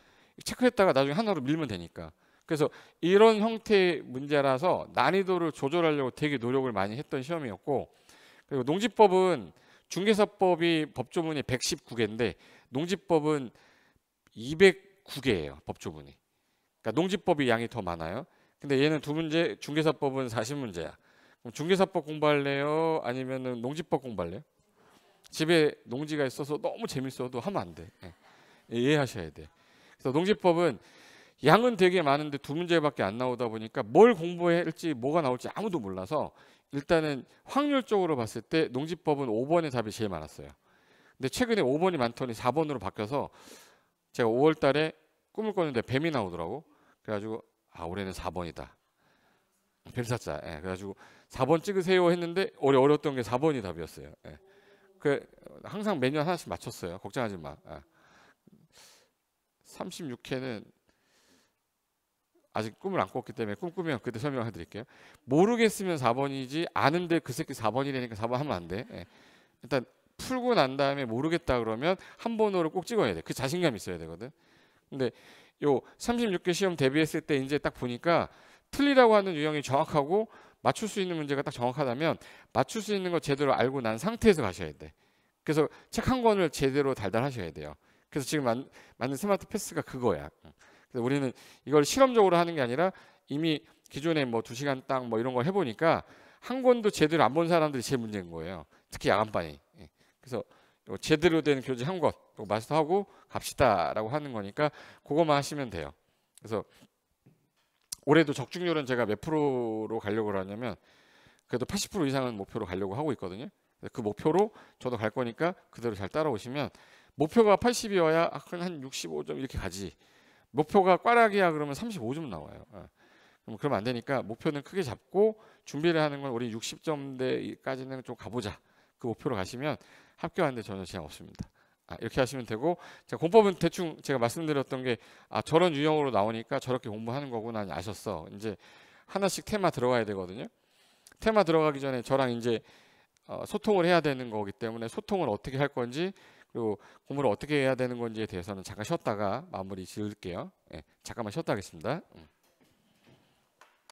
체크했다가 나중에 하나로 밀면 되니까 그래서 이런 형태의 문제라서 난이도를 조절하려고 되게 노력을 많이 했던 시험이었고 그리고 농지법은 중개사법이 법조문이 119개인데 농지법은 209개예요 법조문이 그러니까 농지법이 양이 더 많아요 근데 얘는 두 문제 중개사법은 40문제야 뭐 중개사법 공부할래요? 아니면 농지법 공부할래요? 집에 농지가 있어서 너무 재밌어도 하면 안 돼. 예. 이해하셔야 돼. 그래서 농지법은 양은 되게 많은데 두 문제밖에 안 나오다 보니까 뭘 공부해야 할지 뭐가 나올지 아무도 몰라서 일단은 확률적으로 봤을 때 농지법은 5번의 답이 제일 많았어요. 근데 최근에 5번이 많더니 4번으로 바뀌어서 제가 5월 달에 꿈을 꿨는데 뱀이 나오더라고. 그래가지고 아 올해는 4번이다. 뱀사자. 예. 그래가지고 4번 찍으세요 했는데 올해 어려웠던 게 4번이 답이었어요. 예. 그 항상 매년 하나씩 맞췄어요. 걱정하지 마. 예. 36회는 아직 꿈을 안 꿨기 때문에 꿈 꾸면 그때 설명해 드릴게요. 모르겠으면 4번이지 아는데 그 새끼 4번이라니까 4번 하면 안 돼. 예. 일단 풀고 난 다음에 모르겠다 그러면 한 번호를 꼭 찍어야 돼. 그 자신감 있어야 되거든. 근데 요 36개 시험 대비했을 때 이제 딱 보니까 틀리라고 하는 유형이 정확하고 맞출 수 있는 문제가 딱 정확하다면 맞출 수 있는 거 제대로 알고 난 상태에서 가셔야 돼. 그래서 책 한 권을 제대로 달달하셔야 돼요. 그래서 지금 만, 든 스마트 패스가 그거야. 그래서 우리는 이걸 실험적으로 하는 게 아니라 이미 기존에 뭐 두 시간 딱 뭐 이런 거 해보니까 한 권도 제대로 안 본 사람들이 제일 문제인 거예요. 특히 야간반이. 예. 그래서 제대로 된 교재 한권 뭐 마스터하고 갑시다라고 하는 거니까 그거만 하시면 돼요. 그래서 올해도 적중률은 제가 몇 프로로 가려고 하냐면 그래도 80% 이상은 목표로 가려고 하고 있거든요. 그 목표로 저도 갈 거니까 그대로 잘 따라오시면 목표가 80이어야 아, 한 65점 이렇게 가지. 목표가 꽈락이야 그러면 35점 나와요. 예. 그럼 그러면 안 되니까 목표는 크게 잡고 준비를 하는 건 우리 60점대까지는 좀 가보자. 그 목표로 가시면 합격하는데 전혀 제한 없습니다. 아, 이렇게 하시면 되고 공법은 대충 제가 말씀드렸던 게 아, 저런 유형으로 나오니까 저렇게 공부하는 거구나 아셨어. 이제 하나씩 테마 들어가야 되거든요. 테마 들어가기 전에 저랑 이제 어, 소통을 해야 되는 거기 때문에 소통을 어떻게 할 건지 그리고 공부를 어떻게 해야 되는 건지에 대해서는 잠깐 쉬었다가 마무리 지을게요. 예, 잠깐만 쉬었다 하겠습니다. 음.